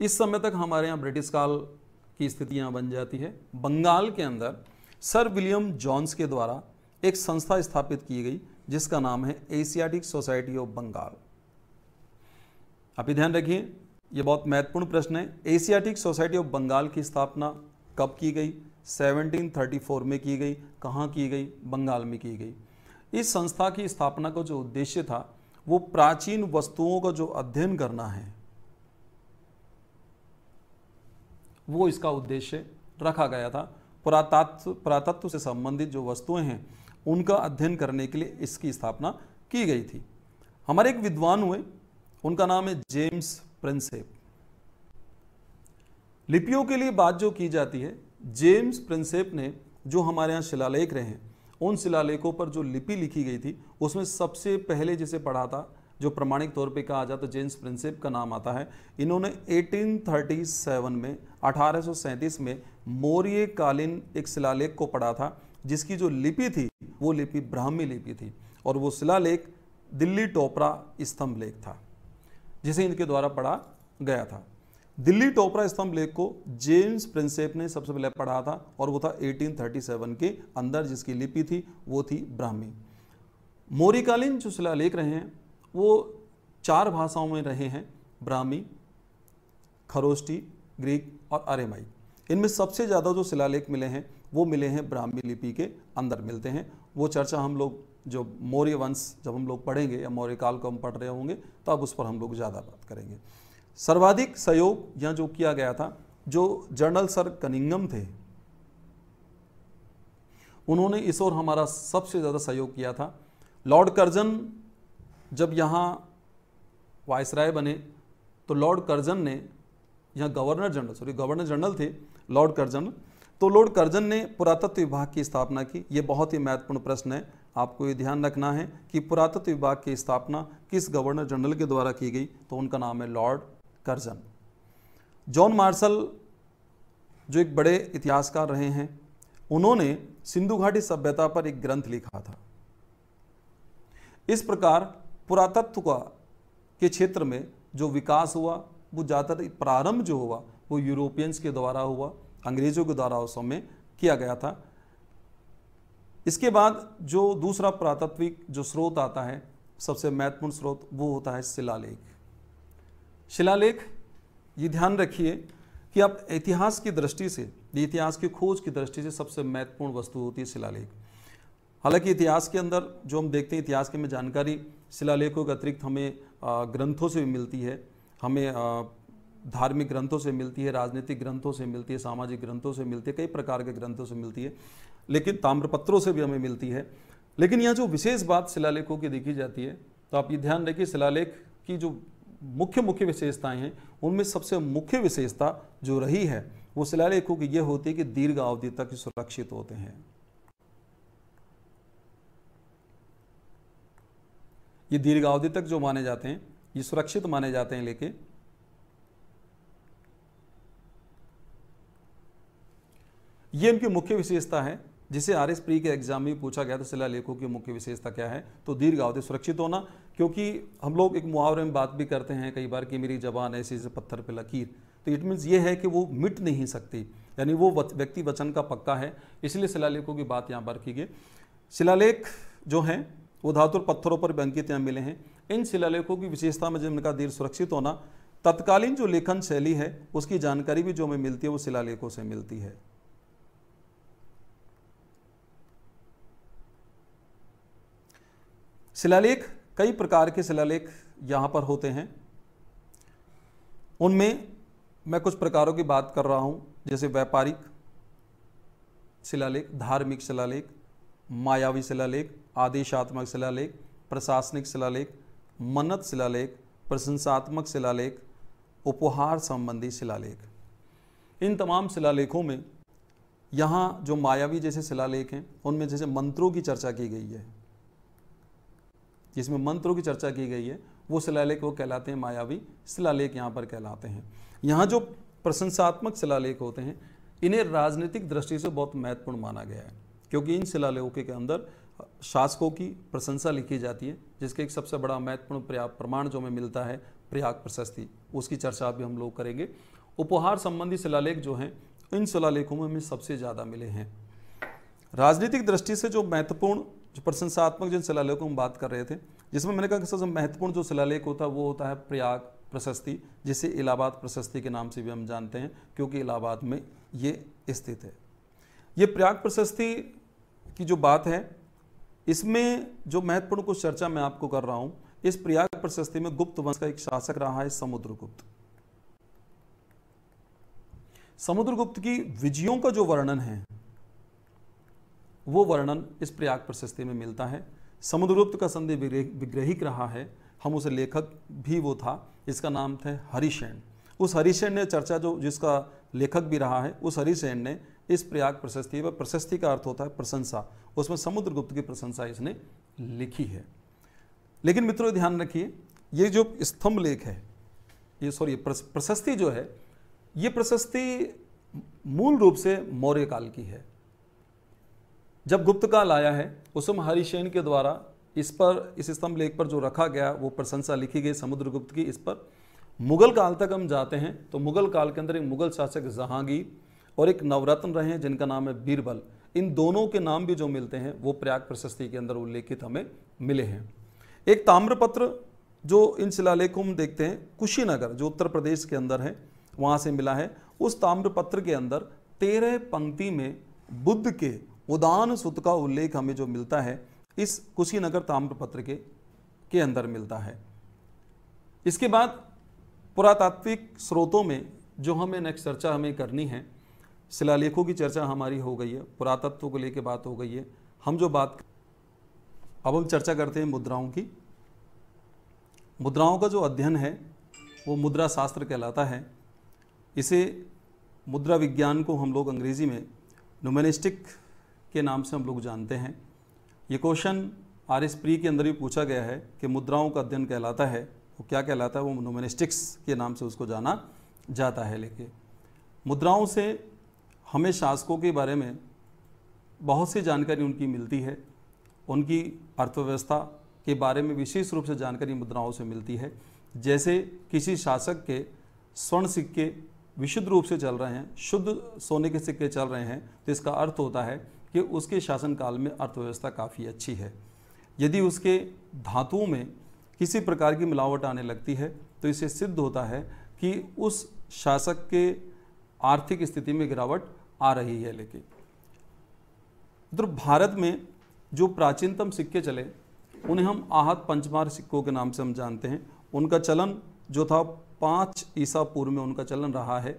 इस समय तक हमारे यहाँ ब्रिटिश काल की स्थितियाँ बन जाती है बंगाल के अंदर सर विलियम जॉन्स के द्वारा एक संस्था स्थापित की गई जिसका नाम है एशियाटिक सोसाइटी ऑफ बंगाल आप ध्यान रखिए यह बहुत महत्वपूर्ण प्रश्न है एशियाटिक सोसाइटी ऑफ बंगाल की स्थापना कब की गई 1734 में की गई कहाँ की गई बंगाल में की गई इस संस्था की स्थापना का जो उद्देश्य था वो प्राचीन वस्तुओं का जो अध्ययन करना है वो इसका उद्देश्य रखा गया था पुरातत्व पुरातत्व से संबंधित जो वस्तुएं हैं उनका अध्ययन करने के लिए इसकी स्थापना की गई थी हमारे एक विद्वान हुए उनका नाम है जेम्स प्रिंसेप लिपियों के लिए बात जो की जाती है जेम्स प्रिंसेप ने जो हमारे यहाँ शिलालेख रहे हैं उन शिलालेखों पर जो लिपि लिखी गई थी उसमें सबसे पहले जिसे पढ़ा था जो प्रमाणिक तौर पे कहा जाए तो जेम्स प्रिंसिप का नाम आता है इन्होंने 1837 में अठारह में मौर्यकालीन एक शिलालेख को पढ़ा था जिसकी जो लिपि थी वो लिपि ब्राह्मी लिपि थी और वो शिलालेख दिल्ली टोपरा स्तंभ लेख था जिसे इनके द्वारा पढ़ा गया था दिल्ली टोपरा स्तंभ लेख को जेम्स प्रिंसेप ने सबसे पहले पढ़ा था और वो था 1837 के अंदर जिसकी लिपि थी वो थी ब्राह्मी मौर्यकालीन जो शिलालेख रहे हैं वो चार भाषाओं में रहे हैं ब्राह्मी खरोष्टी ग्रीक और अरेमाई इनमें सबसे ज़्यादा जो शिलालेख मिले हैं वो मिले हैं ब्राह्मी लिपि के अंदर मिलते हैं वो चर्चा हम लोग जो मौर्य वंश जब हम लोग पढ़ेंगे या मौर्य काल को हम पढ़ रहे होंगे तब तो उस पर हम लोग ज़्यादा बात करेंगे सर्वाधिक सहयोग यहाँ जो किया गया था जो जर्नल सर कनिंगम थे उन्होंने इस और हमारा सबसे ज़्यादा सहयोग किया था लॉर्ड कर्जन जब यहाँ वायसराय बने तो लॉर्ड कर्जन ने यहाँ governor general sorry governor general थे लॉर्ड कर्जन तो लॉर्ड कर्जन ने पुरातत्व विभाग की स्थापना की ये बहुत ही महत्वपूर्ण प्रश्न है आपको ये ध्यान रखना है कि पुरातत्व विभाग की स्थापना किस गवर्नर जनरल के द्वारा की गई तो उनका नाम है लॉर्ड कर्जन जॉन मार्शल जो एक बड़े इतिहासकार रहे हैं उन्होंने सिंधु घाटी सभ्यता पर एक ग्रंथ लिखा था इस प्रकार पुरातत्व का के क्षेत्र में जो विकास हुआ वो ज़्यादातर प्रारंभ जो हुआ वो यूरोपियंस के द्वारा हुआ अंग्रेज़ों के द्वारा उस समय किया गया था इसके बाद जो दूसरा पुरातत्विक जो स्रोत आता है सबसे महत्वपूर्ण स्रोत वो होता है शिलालेख शिलालेख ये ध्यान रखिए कि आप इतिहास की दृष्टि से इतिहास की खोज की दृष्टि से सबसे महत्वपूर्ण वस्तु होती है शिलालेख हालांकि इतिहास के अंदर जो हम देखते हैं इतिहास के में जानकारी शिलालेखों के अतिरिक्त हमें ग्रंथों से भी मिलती है हमें धार्मिक ग्रंथों से मिलती है राजनीतिक ग्रंथों से मिलती है सामाजिक ग्रंथों से मिलती है कई प्रकार के ग्रंथों से मिलती है लेकिन ताम्रपत्रों से भी हमें मिलती है लेकिन यहाँ जो विशेष बात शिलालेखों की देखी जाती है तो आप ये ध्यान रखिए शिलालेख की जो मुख्य मुख्य विशेषताएं हैं उनमें सबसे मुख्य विशेषता जो रही है वो शिलालेखों की यह होती है कि दीर्घ अवधि तक सुरक्षित होते हैं ये दीर्घावधि तक जो माने जाते हैं ये सुरक्षित माने जाते हैं लेके ये इनकी मुख्य विशेषता है जिसे आर एस प्री के एग्जाम में पूछा गया था शिला लेखों की मुख्य विशेषता क्या है तो दीर्घावधि सुरक्षित होना क्योंकि हम लोग एक मुहावरे में बात भी करते हैं कई बार कि मेरी जबान ऐसी से पत्थर पे लकीर तो इट मीन्स ये है कि वो मिट नहीं सकती यानी वो व्यक्ति वचन का पक्का है इसलिए शिलालेखों की बात यहाँ पर की गई शिलालेख जो हैं वो धातु पत्थरों पर भी अंकित यहाँ मिले हैं इन शिलालेखों की विशेषता में इनका दीर्घ सुरक्षित होना तत्कालीन जो लेखन शैली है उसकी जानकारी भी जो हमें मिलती है वो शिलालेखों से मिलती है शिलालेख कई प्रकार के शिलालेख यहाँ पर होते हैं उनमें मैं कुछ प्रकारों की बात कर रहा हूँ जैसे व्यापारिक शिलालेख धार्मिक शिलालेख मायावी शिलालेख आदेशात्मक शिलालेख प्रशासनिक शिलालेख मन्नत शिलालेख प्रशंसात्मक शिलालेख उपहार संबंधी शिलालेख इन तमाम शिलालेखों में यहाँ जो मायावी जैसे शिलालेख हैं उनमें जैसे मंत्रों की चर्चा की गई है जिसमें मंत्रों की चर्चा की गई है वो शिलालेख वो कहलाते हैं मायावी शिलालेख यहाँ पर कहलाते हैं यहाँ जो प्रशंसात्मक शिलालेख होते हैं इन्हें राजनीतिक दृष्टि से बहुत महत्वपूर्ण माना गया है क्योंकि इन शिलालेखों के अंदर शासकों की प्रशंसा लिखी जाती है जिसके एक सबसे बड़ा महत्वपूर्ण प्रमाण जो हमें मिलता है प्रयाग प्रशस्ति उसकी चर्चा भी हम लोग करेंगे उपहार संबंधी शिलालेख जो हैं इन शिलालेखों में हमें सबसे ज़्यादा मिले हैं राजनीतिक दृष्टि से जो महत्वपूर्ण जो प्रशंसात्मक जिन शिलालेखों में बात कर रहे थे जिसमें मैंने कहा कि सबसे महत्वपूर्ण जो शिलालेख होता है वो होता है प्रयाग प्रशस्ति जिसे इलाहाबाद प्रशस्ति के नाम से भी हम जानते हैं क्योंकि इलाहाबाद में ये स्थित है ये प्रयाग प्रशस्ति की जो बात है इसमें जो महत्वपूर्ण कुछ चर्चा मैं आपको कर रहा हूं इस प्रयाग प्रशस्ति में गुप्त वंश का एक शासक रहा है समुद्रगुप्त समुद्रगुप्त की विजयों का जो वर्णन है वो वर्णन इस प्रयाग प्रशस्ति में मिलता है समुद्रगुप्त का संधि विग्रहिक रहा है हम उसे लेखक भी वो था इसका नाम था हरिशैन उस हरिशैन ने चर्चा जो जिसका लेखक भी रहा है उस हरिशैन ने इस प्रयाग प्रशस्ति व प्रशस्ति का अर्थ होता है प्रशंसा उसमें समुद्रगुप्त की प्रशंसा इसने लिखी है लेकिन मित्रों ध्यान रखिए ये जो स्तंभ लेख है ये सॉरी प्रशस्ति जो है ये प्रशस्ति मूल रूप से मौर्य काल की है जब गुप्त काल आया है उस समय हरिशैन के द्वारा इस पर इस स्तंभ लेख पर जो रखा गया वो प्रशंसा लिखी गई समुद्रगुप्त की इस पर मुगल काल तक हम जाते हैं तो मुगल काल के अंदर एक मुगल शासक जहांगीर और एक नवरत्न रहे हैं जिनका नाम है बीरबल इन दोनों के नाम भी जो मिलते हैं वो प्रयाग प्रशस्ति के अंदर उल्लेखित हमें मिले हैं एक ताम्रपत्र जो इन शिलालेखों में देखते हैं कुशीनगर जो उत्तर प्रदेश के अंदर है वहाँ से मिला है उस ताम्रपत्र के अंदर तेरह पंक्ति में बुद्ध के उदान सुत का उल्लेख हमें जो मिलता है इस कुशीनगर ताम्रपत्र के के अंदर मिलता है इसके बाद पुरातात्विक स्रोतों में जो हमें नेक्स्ट चर्चा हमें करनी है शिलालेखों की चर्चा हमारी हो गई है पुरातत्व को लेकर बात हो गई है हम जो बात अब हम चर्चा करते हैं मुद्राओं की मुद्राओं का जो अध्ययन है वो मुद्रा शास्त्र कहलाता है इसे मुद्रा विज्ञान को हम लोग अंग्रेज़ी में नोमेनिस्टिक के नाम से हम लोग जानते हैं ये क्वेश्चन आर एस प्री के अंदर भी पूछा गया है कि मुद्राओं का अध्ययन कहलाता है वो क्या कहलाता है वो नोमिनिस्टिक्स के नाम से उसको जाना जाता है लेके मुद्राओं से हमें शासकों के बारे में बहुत सी जानकारी उनकी मिलती है उनकी अर्थव्यवस्था के बारे में विशेष रूप से जानकारी मुद्राओं से मिलती है जैसे किसी शासक के स्वर्ण सिक्के विशुद्ध रूप से चल रहे हैं शुद्ध सोने के सिक्के चल रहे हैं तो इसका अर्थ होता है कि उसके शासनकाल में अर्थव्यवस्था काफ़ी अच्छी है यदि उसके धातुओं में किसी प्रकार की मिलावट आने लगती है तो इसे सिद्ध होता है कि उस शासक के आर्थिक स्थिति में गिरावट आ रही है लेकिन तो भारत में जो प्राचीनतम सिक्के चले उन्हें हम आहत पंचमार सिक्कों के नाम से हम जानते हैं उनका चलन जो था पाँच ईसा पूर्व में उनका चलन रहा है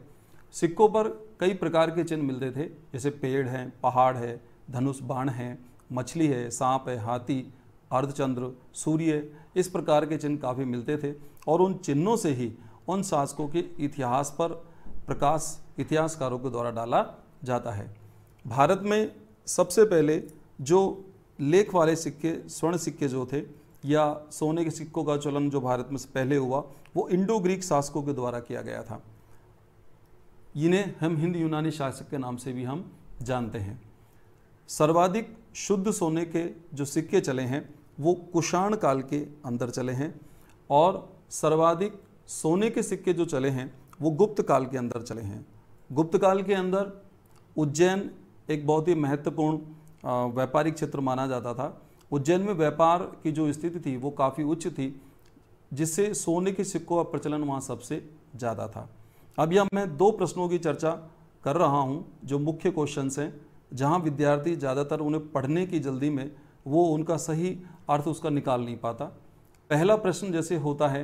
सिक्कों पर कई प्रकार के चिन्ह मिलते थे जैसे पेड़ हैं पहाड़ है धनुष बाण है मछली है सांप है हाथी अर्धचंद्र सूर्य इस प्रकार के चिन्ह काफ़ी मिलते थे और उन चिन्हों से ही उन शासकों के इतिहास पर प्रकाश इतिहासकारों के द्वारा डाला जाता है भारत में सबसे पहले जो लेख वाले सिक्के स्वर्ण सिक्के जो थे या सोने के सिक्कों का चलन जो भारत में पहले हुआ वो इंडो ग्रीक शासकों के द्वारा किया गया था इन्हें हम हिंद यूनानी शासक के नाम से भी हम जानते हैं सर्वाधिक शुद्ध सोने के जो सिक्के चले हैं वो कुषाण काल के अंदर चले हैं और सर्वाधिक सोने के सिक्के जो चले हैं वो गुप्त काल के अंदर चले हैं गुप्त काल के अंदर उज्जैन एक बहुत ही महत्वपूर्ण व्यापारिक क्षेत्र माना जाता था उज्जैन में व्यापार की जो स्थिति थी वो काफ़ी उच्च थी जिससे सोने के सिक्कों का प्रचलन वहाँ सबसे ज़्यादा था अब यह मैं दो प्रश्नों की चर्चा कर रहा हूँ जो मुख्य क्वेश्चन हैं जहाँ विद्यार्थी ज़्यादातर उन्हें पढ़ने की जल्दी में वो उनका सही अर्थ उसका निकाल नहीं पाता पहला प्रश्न जैसे होता है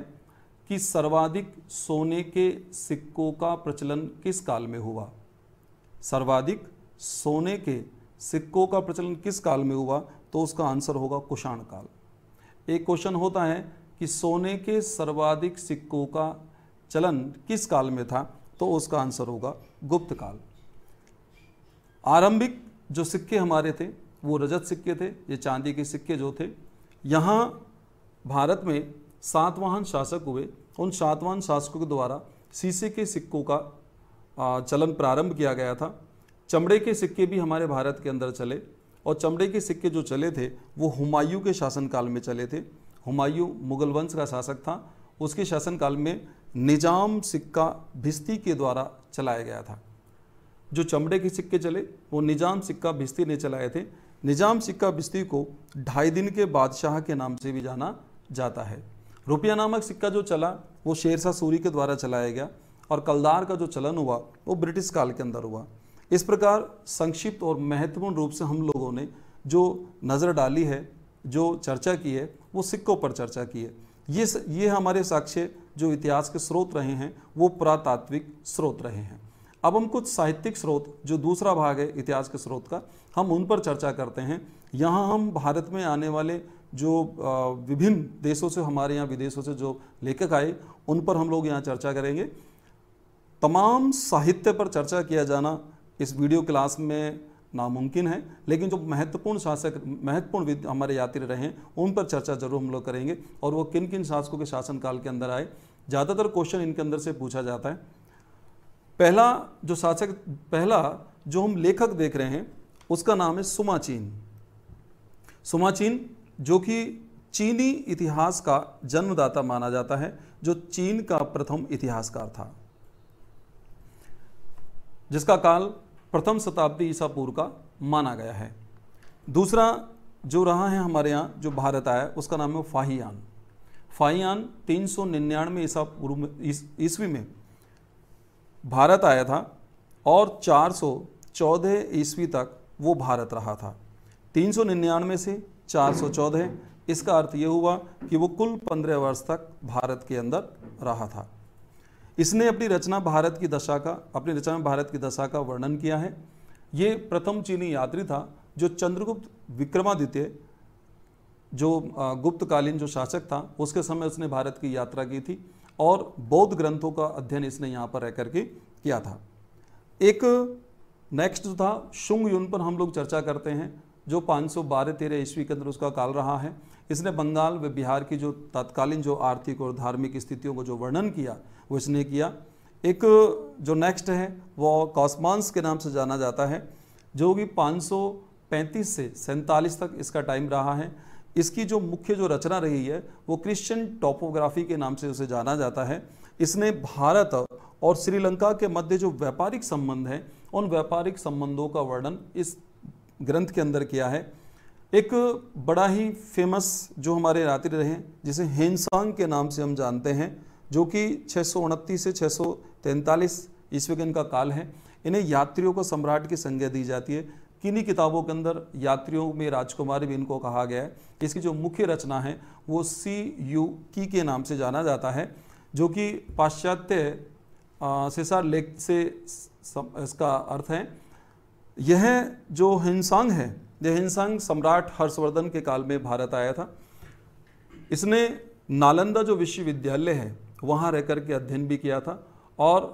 कि सर्वाधिक सोने के सिक्कों का प्रचलन किस काल में हुआ सर्वाधिक सोने के सिक्कों का प्रचलन किस काल में हुआ तो उसका आंसर होगा कुषाण काल एक क्वेश्चन होता है कि सोने के सर्वाधिक सिक्कों का चलन किस काल में था तो उसका आंसर होगा गुप्त काल आरंभिक जो सिक्के हमारे थे वो रजत सिक्के थे ये चांदी के सिक्के जो थे यहाँ भारत में सातवाहन शासक हुए उन सातवाहन शासकों के द्वारा शीशे के सिक्कों का चलन प्रारंभ किया गया था चमड़े के सिक्के भी हमारे भारत के अंदर चले और चमड़े के सिक्के जो चले थे वो हुमायूं के शासनकाल में चले थे हुमायूं मुगल वंश का शासक था उसके शासनकाल में निजाम सिक्का भिस्ती के द्वारा चलाया गया था जो चमड़े के सिक्के चले वो निजाम सिक्का भिस्ती ने चलाए थे निजाम सिक्का बिस्ती को ढाई दिन के बादशाह के नाम से भी जाना जाता है रुपया नामक सिक्का जो चला वो शेरशाह सूरी के द्वारा चलाया गया और कलदार का जो चलन हुआ वो ब्रिटिश काल के अंदर हुआ इस प्रकार संक्षिप्त और महत्वपूर्ण रूप से हम लोगों ने जो नज़र डाली है जो चर्चा की है वो सिक्कों पर चर्चा की है ये ये हमारे साक्ष्य जो इतिहास के स्रोत रहे हैं वो पुरातात्विक स्रोत रहे हैं अब हम कुछ साहित्यिक स्रोत जो दूसरा भाग है इतिहास के स्रोत का हम उन पर चर्चा करते हैं यहाँ हम भारत में आने वाले जो विभिन्न देशों से हमारे यहाँ विदेशों से जो लेखक आए उन पर हम लोग यहाँ चर्चा करेंगे तमाम साहित्य पर चर्चा किया जाना इस वीडियो क्लास में नामुमकिन है लेकिन जो महत्वपूर्ण शासक महत्वपूर्ण हमारे यात्री रहे हैं उन पर चर्चा जरूर हम लोग करेंगे और वो किन किन शासकों के शासनकाल के अंदर आए ज़्यादातर क्वेश्चन इनके अंदर से पूछा जाता है पहला जो शासक पहला जो हम लेखक देख रहे हैं उसका नाम है सुमाचीन सुमाचीन जो कि चीनी इतिहास का जन्मदाता माना जाता है जो चीन का प्रथम इतिहासकार था जिसका काल प्रथम शताब्दी ईसा पूर्व का माना गया है दूसरा जो रहा है हमारे यहाँ जो भारत आया उसका नाम है फाहियान फाहियान तीन सौ निन्यानवे ईसा पूर्व ईस्वी में भारत आया था और चार सौ चौदह ईस्वी तक वो भारत रहा था तीन सौ निन्यानवे से चार सौ चौदह इसका अर्थ ये हुआ कि वो कुल पंद्रह वर्ष तक भारत के अंदर रहा था इसने अपनी रचना भारत की दशा का अपनी रचना में भारत की दशा का वर्णन किया है ये प्रथम चीनी यात्री था जो चंद्रगुप्त विक्रमादित्य जो गुप्तकालीन जो शासक था उसके समय उसने भारत की यात्रा की थी और बौद्ध ग्रंथों का अध्ययन इसने यहाँ पर रह करके किया था एक नेक्स्ट जो तो था शुंग युन पर हम लोग चर्चा करते हैं जो 512 सौ बारह ईस्वी के अंदर उसका काल रहा है इसने बंगाल व बिहार की जो तत्कालीन जो आर्थिक और धार्मिक स्थितियों को जो वर्णन किया वो इसने किया एक जो नेक्स्ट है वो कॉस्मांस के नाम से जाना जाता है जो कि 535 से सैंतालीस तक इसका टाइम रहा है इसकी जो मुख्य जो रचना रही है वो क्रिश्चियन टोपोग्राफी के नाम से उसे जाना जाता है इसने भारत और श्रीलंका के मध्य जो व्यापारिक संबंध हैं उन व्यापारिक संबंधों का वर्णन इस ग्रंथ के अंदर किया है एक बड़ा ही फेमस जो हमारे रात्रि रहे जिसे हेनसांग के नाम से हम जानते हैं जो कि छः से छः सौ ईस्वी का इनका काल है इन्हें यात्रियों को सम्राट की संज्ञा दी जाती है किन्हीं किताबों के अंदर यात्रियों में राजकुमारी भी इनको कहा गया है इसकी जो मुख्य रचना है वो सी यू की के नाम से जाना जाता है जो कि पाश्चात्य सिसार लेख से सम, इसका अर्थ है यह जो हिंसांग है यह हिंसांग सम्राट हर्षवर्धन के काल में भारत आया था इसने नालंदा जो विश्वविद्यालय है वहाँ रह करके के अध्ययन भी किया था और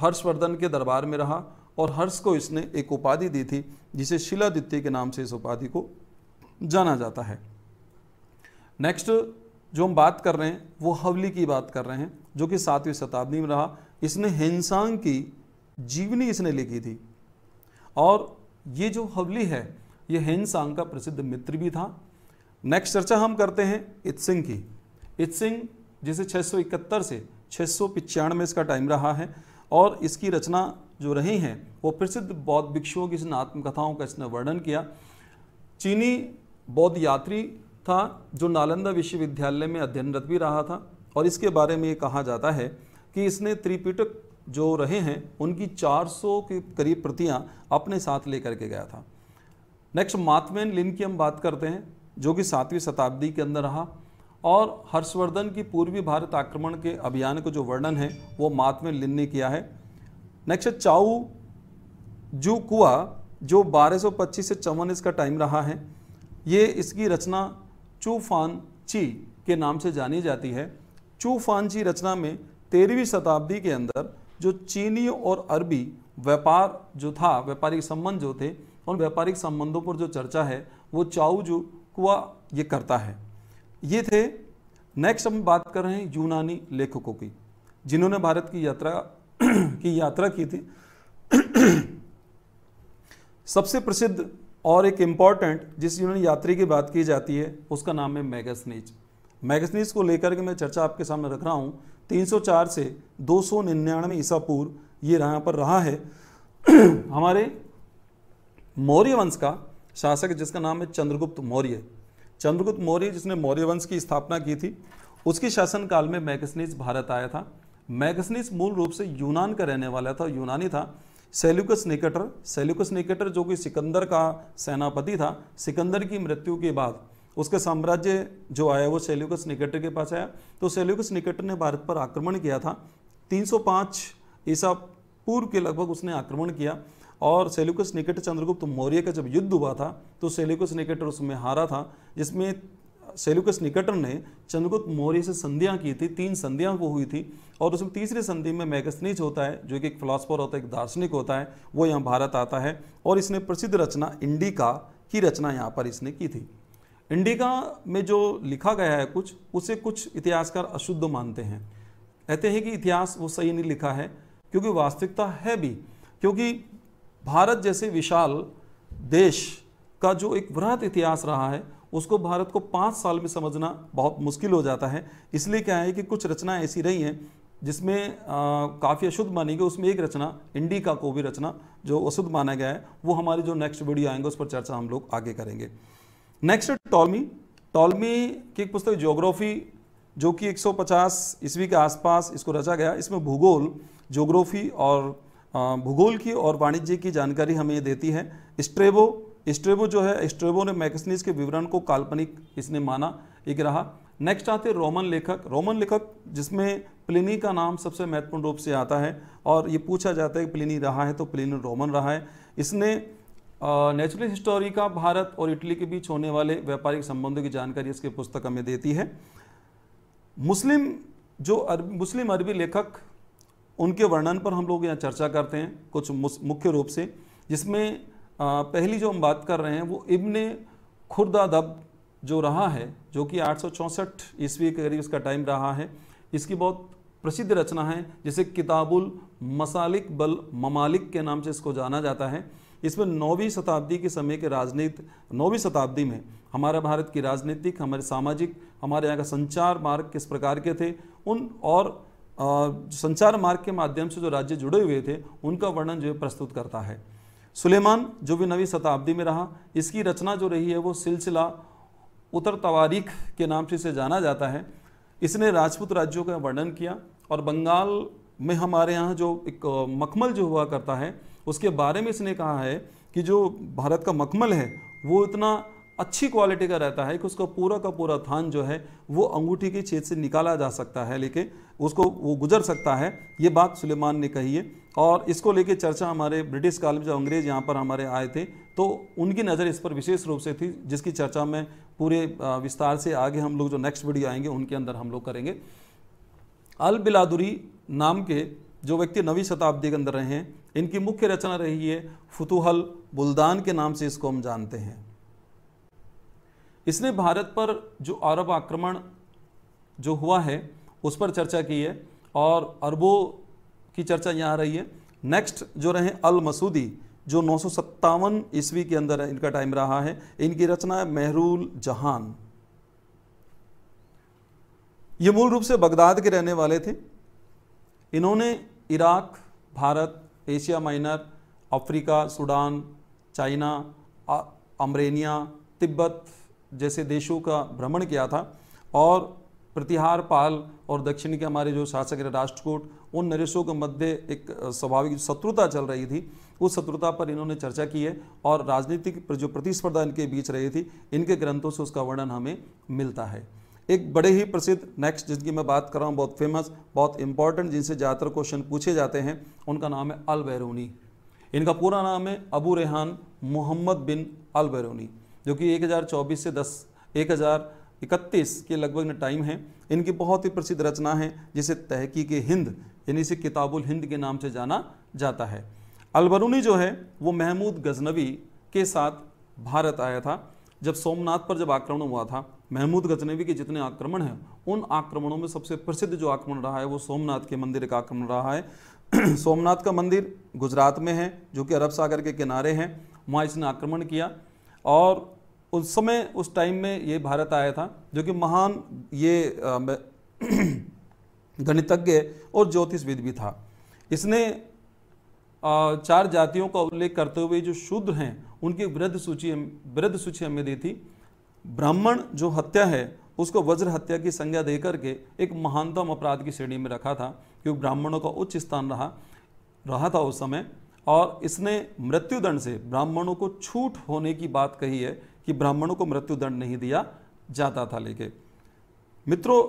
हर्षवर्धन के दरबार में रहा और हर्ष को इसने एक उपाधि दी थी जिसे शिलादित्य के नाम से इस उपाधि को जाना जाता है नेक्स्ट जो हम बात कर रहे हैं वो हवली की बात कर रहे हैं जो कि सातवीं शताब्दी में रहा इसने हिंसांग की जीवनी इसने लिखी थी और ये जो हवली है ये हेनसांग का प्रसिद्ध मित्र भी था नेक्स्ट चर्चा हम करते हैं इत सिंह की इत सिंह जिसे 671 से छः में इसका टाइम रहा है और इसकी रचना जो रही हैं वो प्रसिद्ध बौद्ध भिक्षुओं की इसने आत्मकथाओं का इसने वर्णन किया चीनी बौद्ध यात्री था जो नालंदा विश्वविद्यालय में अध्ययनरत भी रहा था और इसके बारे में ये कहा जाता है कि इसने त्रिपिटक जो रहे हैं उनकी 400 के करीब प्रतियां अपने साथ लेकर के गया था नेक्स्ट मातवेन लिन की हम बात करते हैं जो कि सातवीं शताब्दी के अंदर रहा और हर्षवर्धन की पूर्वी भारत आक्रमण के अभियान को जो वर्णन है वो मातवेन लिन ने किया है नेक्स्ट चाऊ जू कुआ जो 1225 से चौवन इसका टाइम रहा है ये इसकी रचना चूफान ची के नाम से जानी जाती है चूफान ची रचना में तेरहवीं शताब्दी के अंदर जो चीनी और अरबी व्यापार जो था व्यापारिक संबंध जो थे उन व्यापारिक संबंधों पर जो चर्चा है वो जो कुआ ये करता है ये थे नेक्स्ट हम बात कर रहे हैं यूनानी लेखकों की जिन्होंने भारत की यात्रा <clears throat> की यात्रा की थी <clears throat> सबसे प्रसिद्ध और एक इम्पॉर्टेंट जिस यूनानी यात्री की बात की जाती है उसका नाम है मैगसनीज मैगसनीज को लेकर के मैं चर्चा आपके सामने रख रहा हूँ 304 से 299 सौ निन्यानवे ईसा पूर्व ये यहाँ पर रहा है <clears throat> हमारे मौर्य वंश का शासक जिसका नाम है चंद्रगुप्त मौर्य चंद्रगुप्त मौर्य जिसने मौर्य वंश की स्थापना की थी उसके शासनकाल में मैगसनीस भारत आया था मैगसनीस मूल रूप से यूनान का रहने वाला था यूनानी था सेल्युकस निकेटर सेल्युकस निकेटर जो कि सिकंदर का सेनापति था सिकंदर की मृत्यु के बाद उसका साम्राज्य जो आया वो सेल्युकस निकट के पास आया तो सेल्युकस निकट ने भारत पर आक्रमण किया था 305 ईसा पूर्व के लगभग उसने आक्रमण किया और सेल्युकस निकट चंद्रगुप्त मौर्य का जब युद्ध हुआ था तो सेल्युकस निकट उसमें हारा था जिसमें सेल्युकस निकट ने चंद्रगुप्त मौर्य से संधियाँ की थी तीन संधियाँ वो हुई थी और उसमें तीसरी संधि में मैगसनीज होता है जो कि एक फिलासफर होता है एक दार्शनिक होता है वो यहाँ भारत आता है और इसने प्रसिद्ध रचना इंडिका की रचना यहाँ पर इसने की थी इंडिका में जो लिखा गया है कुछ उसे कुछ इतिहासकार अशुद्ध मानते हैं कहते हैं कि इतिहास वो सही नहीं लिखा है क्योंकि वास्तविकता है भी क्योंकि भारत जैसे विशाल देश का जो एक वृहत इतिहास रहा है उसको भारत को पाँच साल में समझना बहुत मुश्किल हो जाता है इसलिए क्या है कि कुछ रचनाएं ऐसी रही हैं जिसमें काफ़ी अशुद्ध मानी गई उसमें एक रचना इंडिका को भी रचना जो अशुद्ध माना गया है वो हमारी जो नेक्स्ट वीडियो आएंगे उस पर चर्चा हम लोग आगे करेंगे नेक्स्ट टॉलमी टॉलमी की एक पुस्तक ज्योग्राफी जो कि 150 ईस्वी के आसपास इसको रचा गया इसमें भूगोल ज्योग्राफी और भूगोल की और वाणिज्य की जानकारी हमें ये देती है स्ट्रेबो स्ट्रेबो जो है स्ट्रेबो ने मैगसनीस के विवरण को काल्पनिक इसने माना एक रहा नेक्स्ट आते रोमन लेखक रोमन लेखक जिसमें प्लिनी का नाम सबसे महत्वपूर्ण रूप से आता है और ये पूछा जाता है कि प्लिनी रहा है तो प्लिनी रोमन रहा है इसने नेचुरल हिस्टोरी का भारत और इटली के बीच होने वाले व्यापारिक संबंधों की जानकारी इसके पुस्तक हमें देती है मुस्लिम जो अरब मुस्लिम अरबी लेखक उनके वर्णन पर हम लोग यहाँ चर्चा करते हैं कुछ मुख्य रूप से जिसमें पहली जो हम बात कर रहे हैं वो इब्न दब जो रहा है जो कि आठ ईस्वी के करीब इसका टाइम रहा है इसकी बहुत प्रसिद्ध रचना है जिसे किताबुल मसालिक बल ममालिक के नाम से इसको जाना जाता है इसमें नौवीं शताब्दी के समय के राजनीति नौवीं शताब्दी में हमारा भारत की राजनीतिक हमारे सामाजिक हमारे यहाँ का संचार मार्ग किस प्रकार के थे उन और आ, संचार मार्ग के माध्यम से जो राज्य जुड़े हुए थे उनका वर्णन जो है प्रस्तुत करता है सुलेमान जो भी नवी शताब्दी में रहा इसकी रचना जो रही है वो सिलसिला उतर तवारीख के नाम से इसे जाना जाता है इसने राजपूत राज्यों का वर्णन किया और बंगाल में हमारे यहाँ जो एक मखमल जो हुआ करता है उसके बारे में इसने कहा है कि जो भारत का मखमल है वो इतना अच्छी क्वालिटी का रहता है कि उसका पूरा का पूरा थान जो है वो अंगूठी की छेद से निकाला जा सकता है लेके उसको वो गुजर सकता है ये बात सुलेमान ने कही है और इसको लेके चर्चा हमारे ब्रिटिश काल में जो अंग्रेज यहाँ पर हमारे आए थे तो उनकी नज़र इस पर विशेष रूप से थी जिसकी चर्चा में पूरे विस्तार से आगे हम लोग जो नेक्स्ट वीडियो आएंगे उनके अंदर हम लोग करेंगे अल बिलादुरी नाम के जो व्यक्ति नवी शताब्दी के अंदर रहे हैं इनकी मुख्य रचना रही है फुतुहल बुल्दान के नाम से इसको हम जानते हैं इसने भारत पर जो अरब आक्रमण जो हुआ है उस पर चर्चा की है और अरबों की चर्चा यहाँ रही है नेक्स्ट जो रहे अल मसूदी जो नौ ईस्वी के अंदर इनका टाइम रहा है इनकी रचना है मेहरुल जहान ये मूल रूप से बगदाद के रहने वाले थे इन्होंने Iraq Bharat Asia Minor Africa Sudan China Armenia Tibet जैसे देशों का भ्रमण किया था और प्रतिहार पाल और दक्षिण के हमारे जो शासक रहे राष्ट्रकूट उन नरेशों के मध्य एक स्वाभाविक शत्रुता चल रही थी उस शत्रुता पर इन्होंने चर्चा की है और राजनीतिक जो प्रतिस्पर्धा इनके बीच रही थी इनके ग्रंथों से उसका वर्णन हमें मिलता है एक बड़े ही प्रसिद्ध नेक्स्ट जिनकी मैं बात कर रहा हूँ बहुत फेमस बहुत इंपॉर्टेंट जिनसे ज़्यादातर क्वेश्चन पूछे जाते हैं उनका नाम है अल बैरूनी इनका पूरा नाम है अबू रेहान मोहम्मद बिन अल बैरूनी जो कि 1024 से 10 1031 के लगभग टाइम है इनकी बहुत ही प्रसिद्ध रचना है जिसे तहकीक हिंद यानी इसे किताबुल हिंद के नाम से जाना जाता है अलबरूनी जो है वो महमूद गजनवी के साथ भारत आया था जब सोमनाथ पर जब आक्रमण हुआ था महमूद गजनवी के जितने आक्रमण हैं उन आक्रमणों में सबसे प्रसिद्ध जो आक्रमण रहा है वो सोमनाथ के मंदिर का आक्रमण रहा है <clears throat> सोमनाथ का मंदिर गुजरात में है जो कि अरब सागर के किनारे हैं वहाँ इसने आक्रमण किया और उस समय उस टाइम में ये भारत आया था जो कि महान ये <clears throat> गणितज्ञ और ज्योतिषविद भी था इसने चार जातियों का उल्लेख करते हुए जो शूद्र हैं उनकी वृद्ध सूची वृद्ध सूची हमें दी थी ब्राह्मण जो हत्या है उसको वज्र हत्या की संज्ञा दे करके एक महानतम अपराध की श्रेणी में रखा था क्योंकि ब्राह्मणों का उच्च स्थान रहा रहा था उस समय और इसने मृत्युदंड से ब्राह्मणों को छूट होने की बात कही है कि ब्राह्मणों को मृत्युदंड नहीं दिया जाता था लेके मित्रों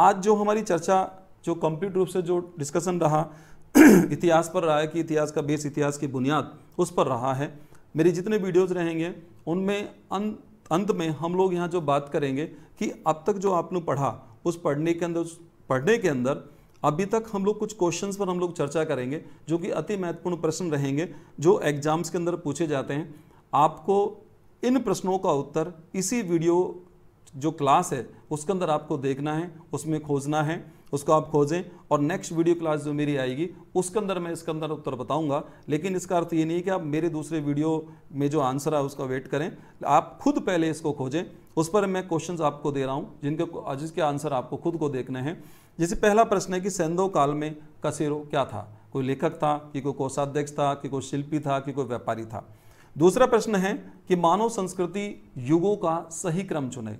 आज जो हमारी चर्चा जो कंप्लीट रूप से जो डिस्कशन रहा <clears throat> इतिहास पर रहा है कि इतिहास का बेस इतिहास की बुनियाद उस पर रहा है मेरी जितने वीडियोज़ रहेंगे उनमें अन अंत में हम लोग यहाँ जो बात करेंगे कि अब तक जो आपने पढ़ा उस पढ़ने के अंदर पढ़ने के अंदर अभी तक हम लोग कुछ क्वेश्चंस पर हम लोग चर्चा करेंगे जो कि अति महत्वपूर्ण प्रश्न रहेंगे जो एग्जाम्स के अंदर पूछे जाते हैं आपको इन प्रश्नों का उत्तर इसी वीडियो जो क्लास है उसके अंदर आपको देखना है उसमें खोजना है उसको आप खोजें और नेक्स्ट वीडियो क्लास जो मेरी आएगी उसके अंदर मैं इसके अंदर उत्तर बताऊंगा लेकिन इसका अर्थ ये नहीं कि आप मेरे दूसरे वीडियो में जो आंसर है उसका वेट करें आप खुद पहले इसको खोजें उस पर मैं क्वेश्चन आपको दे रहा हूँ जिनके जिसके आंसर आपको खुद को देखने हैं जैसे पहला प्रश्न है कि सेंधो काल में कसेरो क्या था कोई लेखक था कि कोई कोषाध्यक्ष था कि कोई शिल्पी था कि कोई व्यापारी था दूसरा प्रश्न है कि मानव संस्कृति युगों का सही क्रम चुने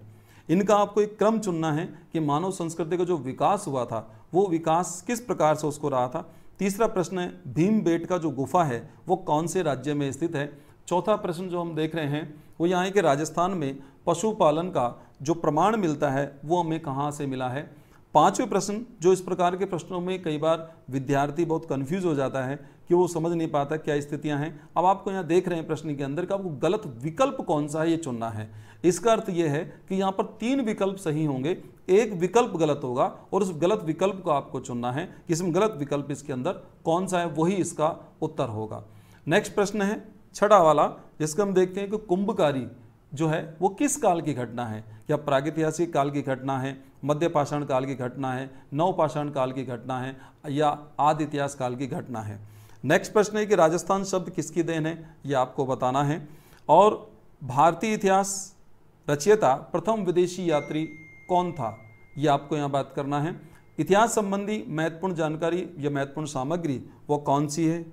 इनका आपको एक क्रम चुनना है कि मानव संस्कृति का जो विकास हुआ था वो विकास किस प्रकार से उसको रहा था तीसरा प्रश्न है भीम बेट का जो गुफा है वो कौन से राज्य में स्थित है चौथा प्रश्न जो हम देख रहे हैं वो यहाँ है कि राजस्थान में पशुपालन का जो प्रमाण मिलता है वो हमें कहाँ से मिला है पांचवें प्रश्न जो इस प्रकार के प्रश्नों में कई बार विद्यार्थी बहुत कंफ्यूज हो जाता है कि वो समझ नहीं पाता क्या स्थितियाँ हैं अब आपको यहाँ देख रहे हैं प्रश्न के अंदर कि आपको गलत विकल्प कौन सा है ये चुनना है इसका अर्थ यह है कि यहाँ पर तीन विकल्प सही होंगे एक विकल्प गलत होगा और उस गलत विकल्प को आपको चुनना है कि इसमें गलत विकल्प इसके अंदर कौन सा है वही इसका उत्तर होगा नेक्स्ट प्रश्न है छठा वाला जिसका हम देखते हैं कि कुंभकारी जो है वो किस काल की घटना है क्या प्रागैतिहासिक काल की घटना है मध्य पाषाण काल की घटना है नवपाषाण काल की घटना है या आदि इतिहास काल की घटना है नेक्स्ट प्रश्न है कि राजस्थान शब्द किसकी देन है ये आपको बताना है और भारतीय इतिहास रचयिता प्रथम विदेशी यात्री कौन था ये आपको यहाँ बात करना है इतिहास संबंधी महत्वपूर्ण जानकारी या महत्वपूर्ण सामग्री वो कौन सी है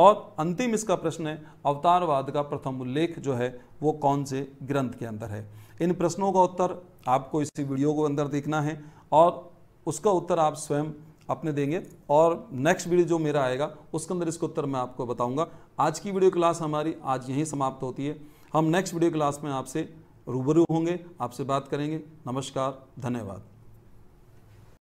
और अंतिम इसका प्रश्न है अवतारवाद का प्रथम उल्लेख जो है वो कौन से ग्रंथ के अंदर है इन प्रश्नों का उत्तर आपको इसी वीडियो को अंदर देखना है और उसका उत्तर आप स्वयं अपने देंगे और नेक्स्ट वीडियो जो मेरा आएगा उसके अंदर इसका उत्तर मैं आपको बताऊंगा आज की वीडियो क्लास हमारी आज यहीं समाप्त होती है हम नेक्स्ट वीडियो क्लास में आपसे रूबरू होंगे आपसे बात करेंगे नमस्कार धन्यवाद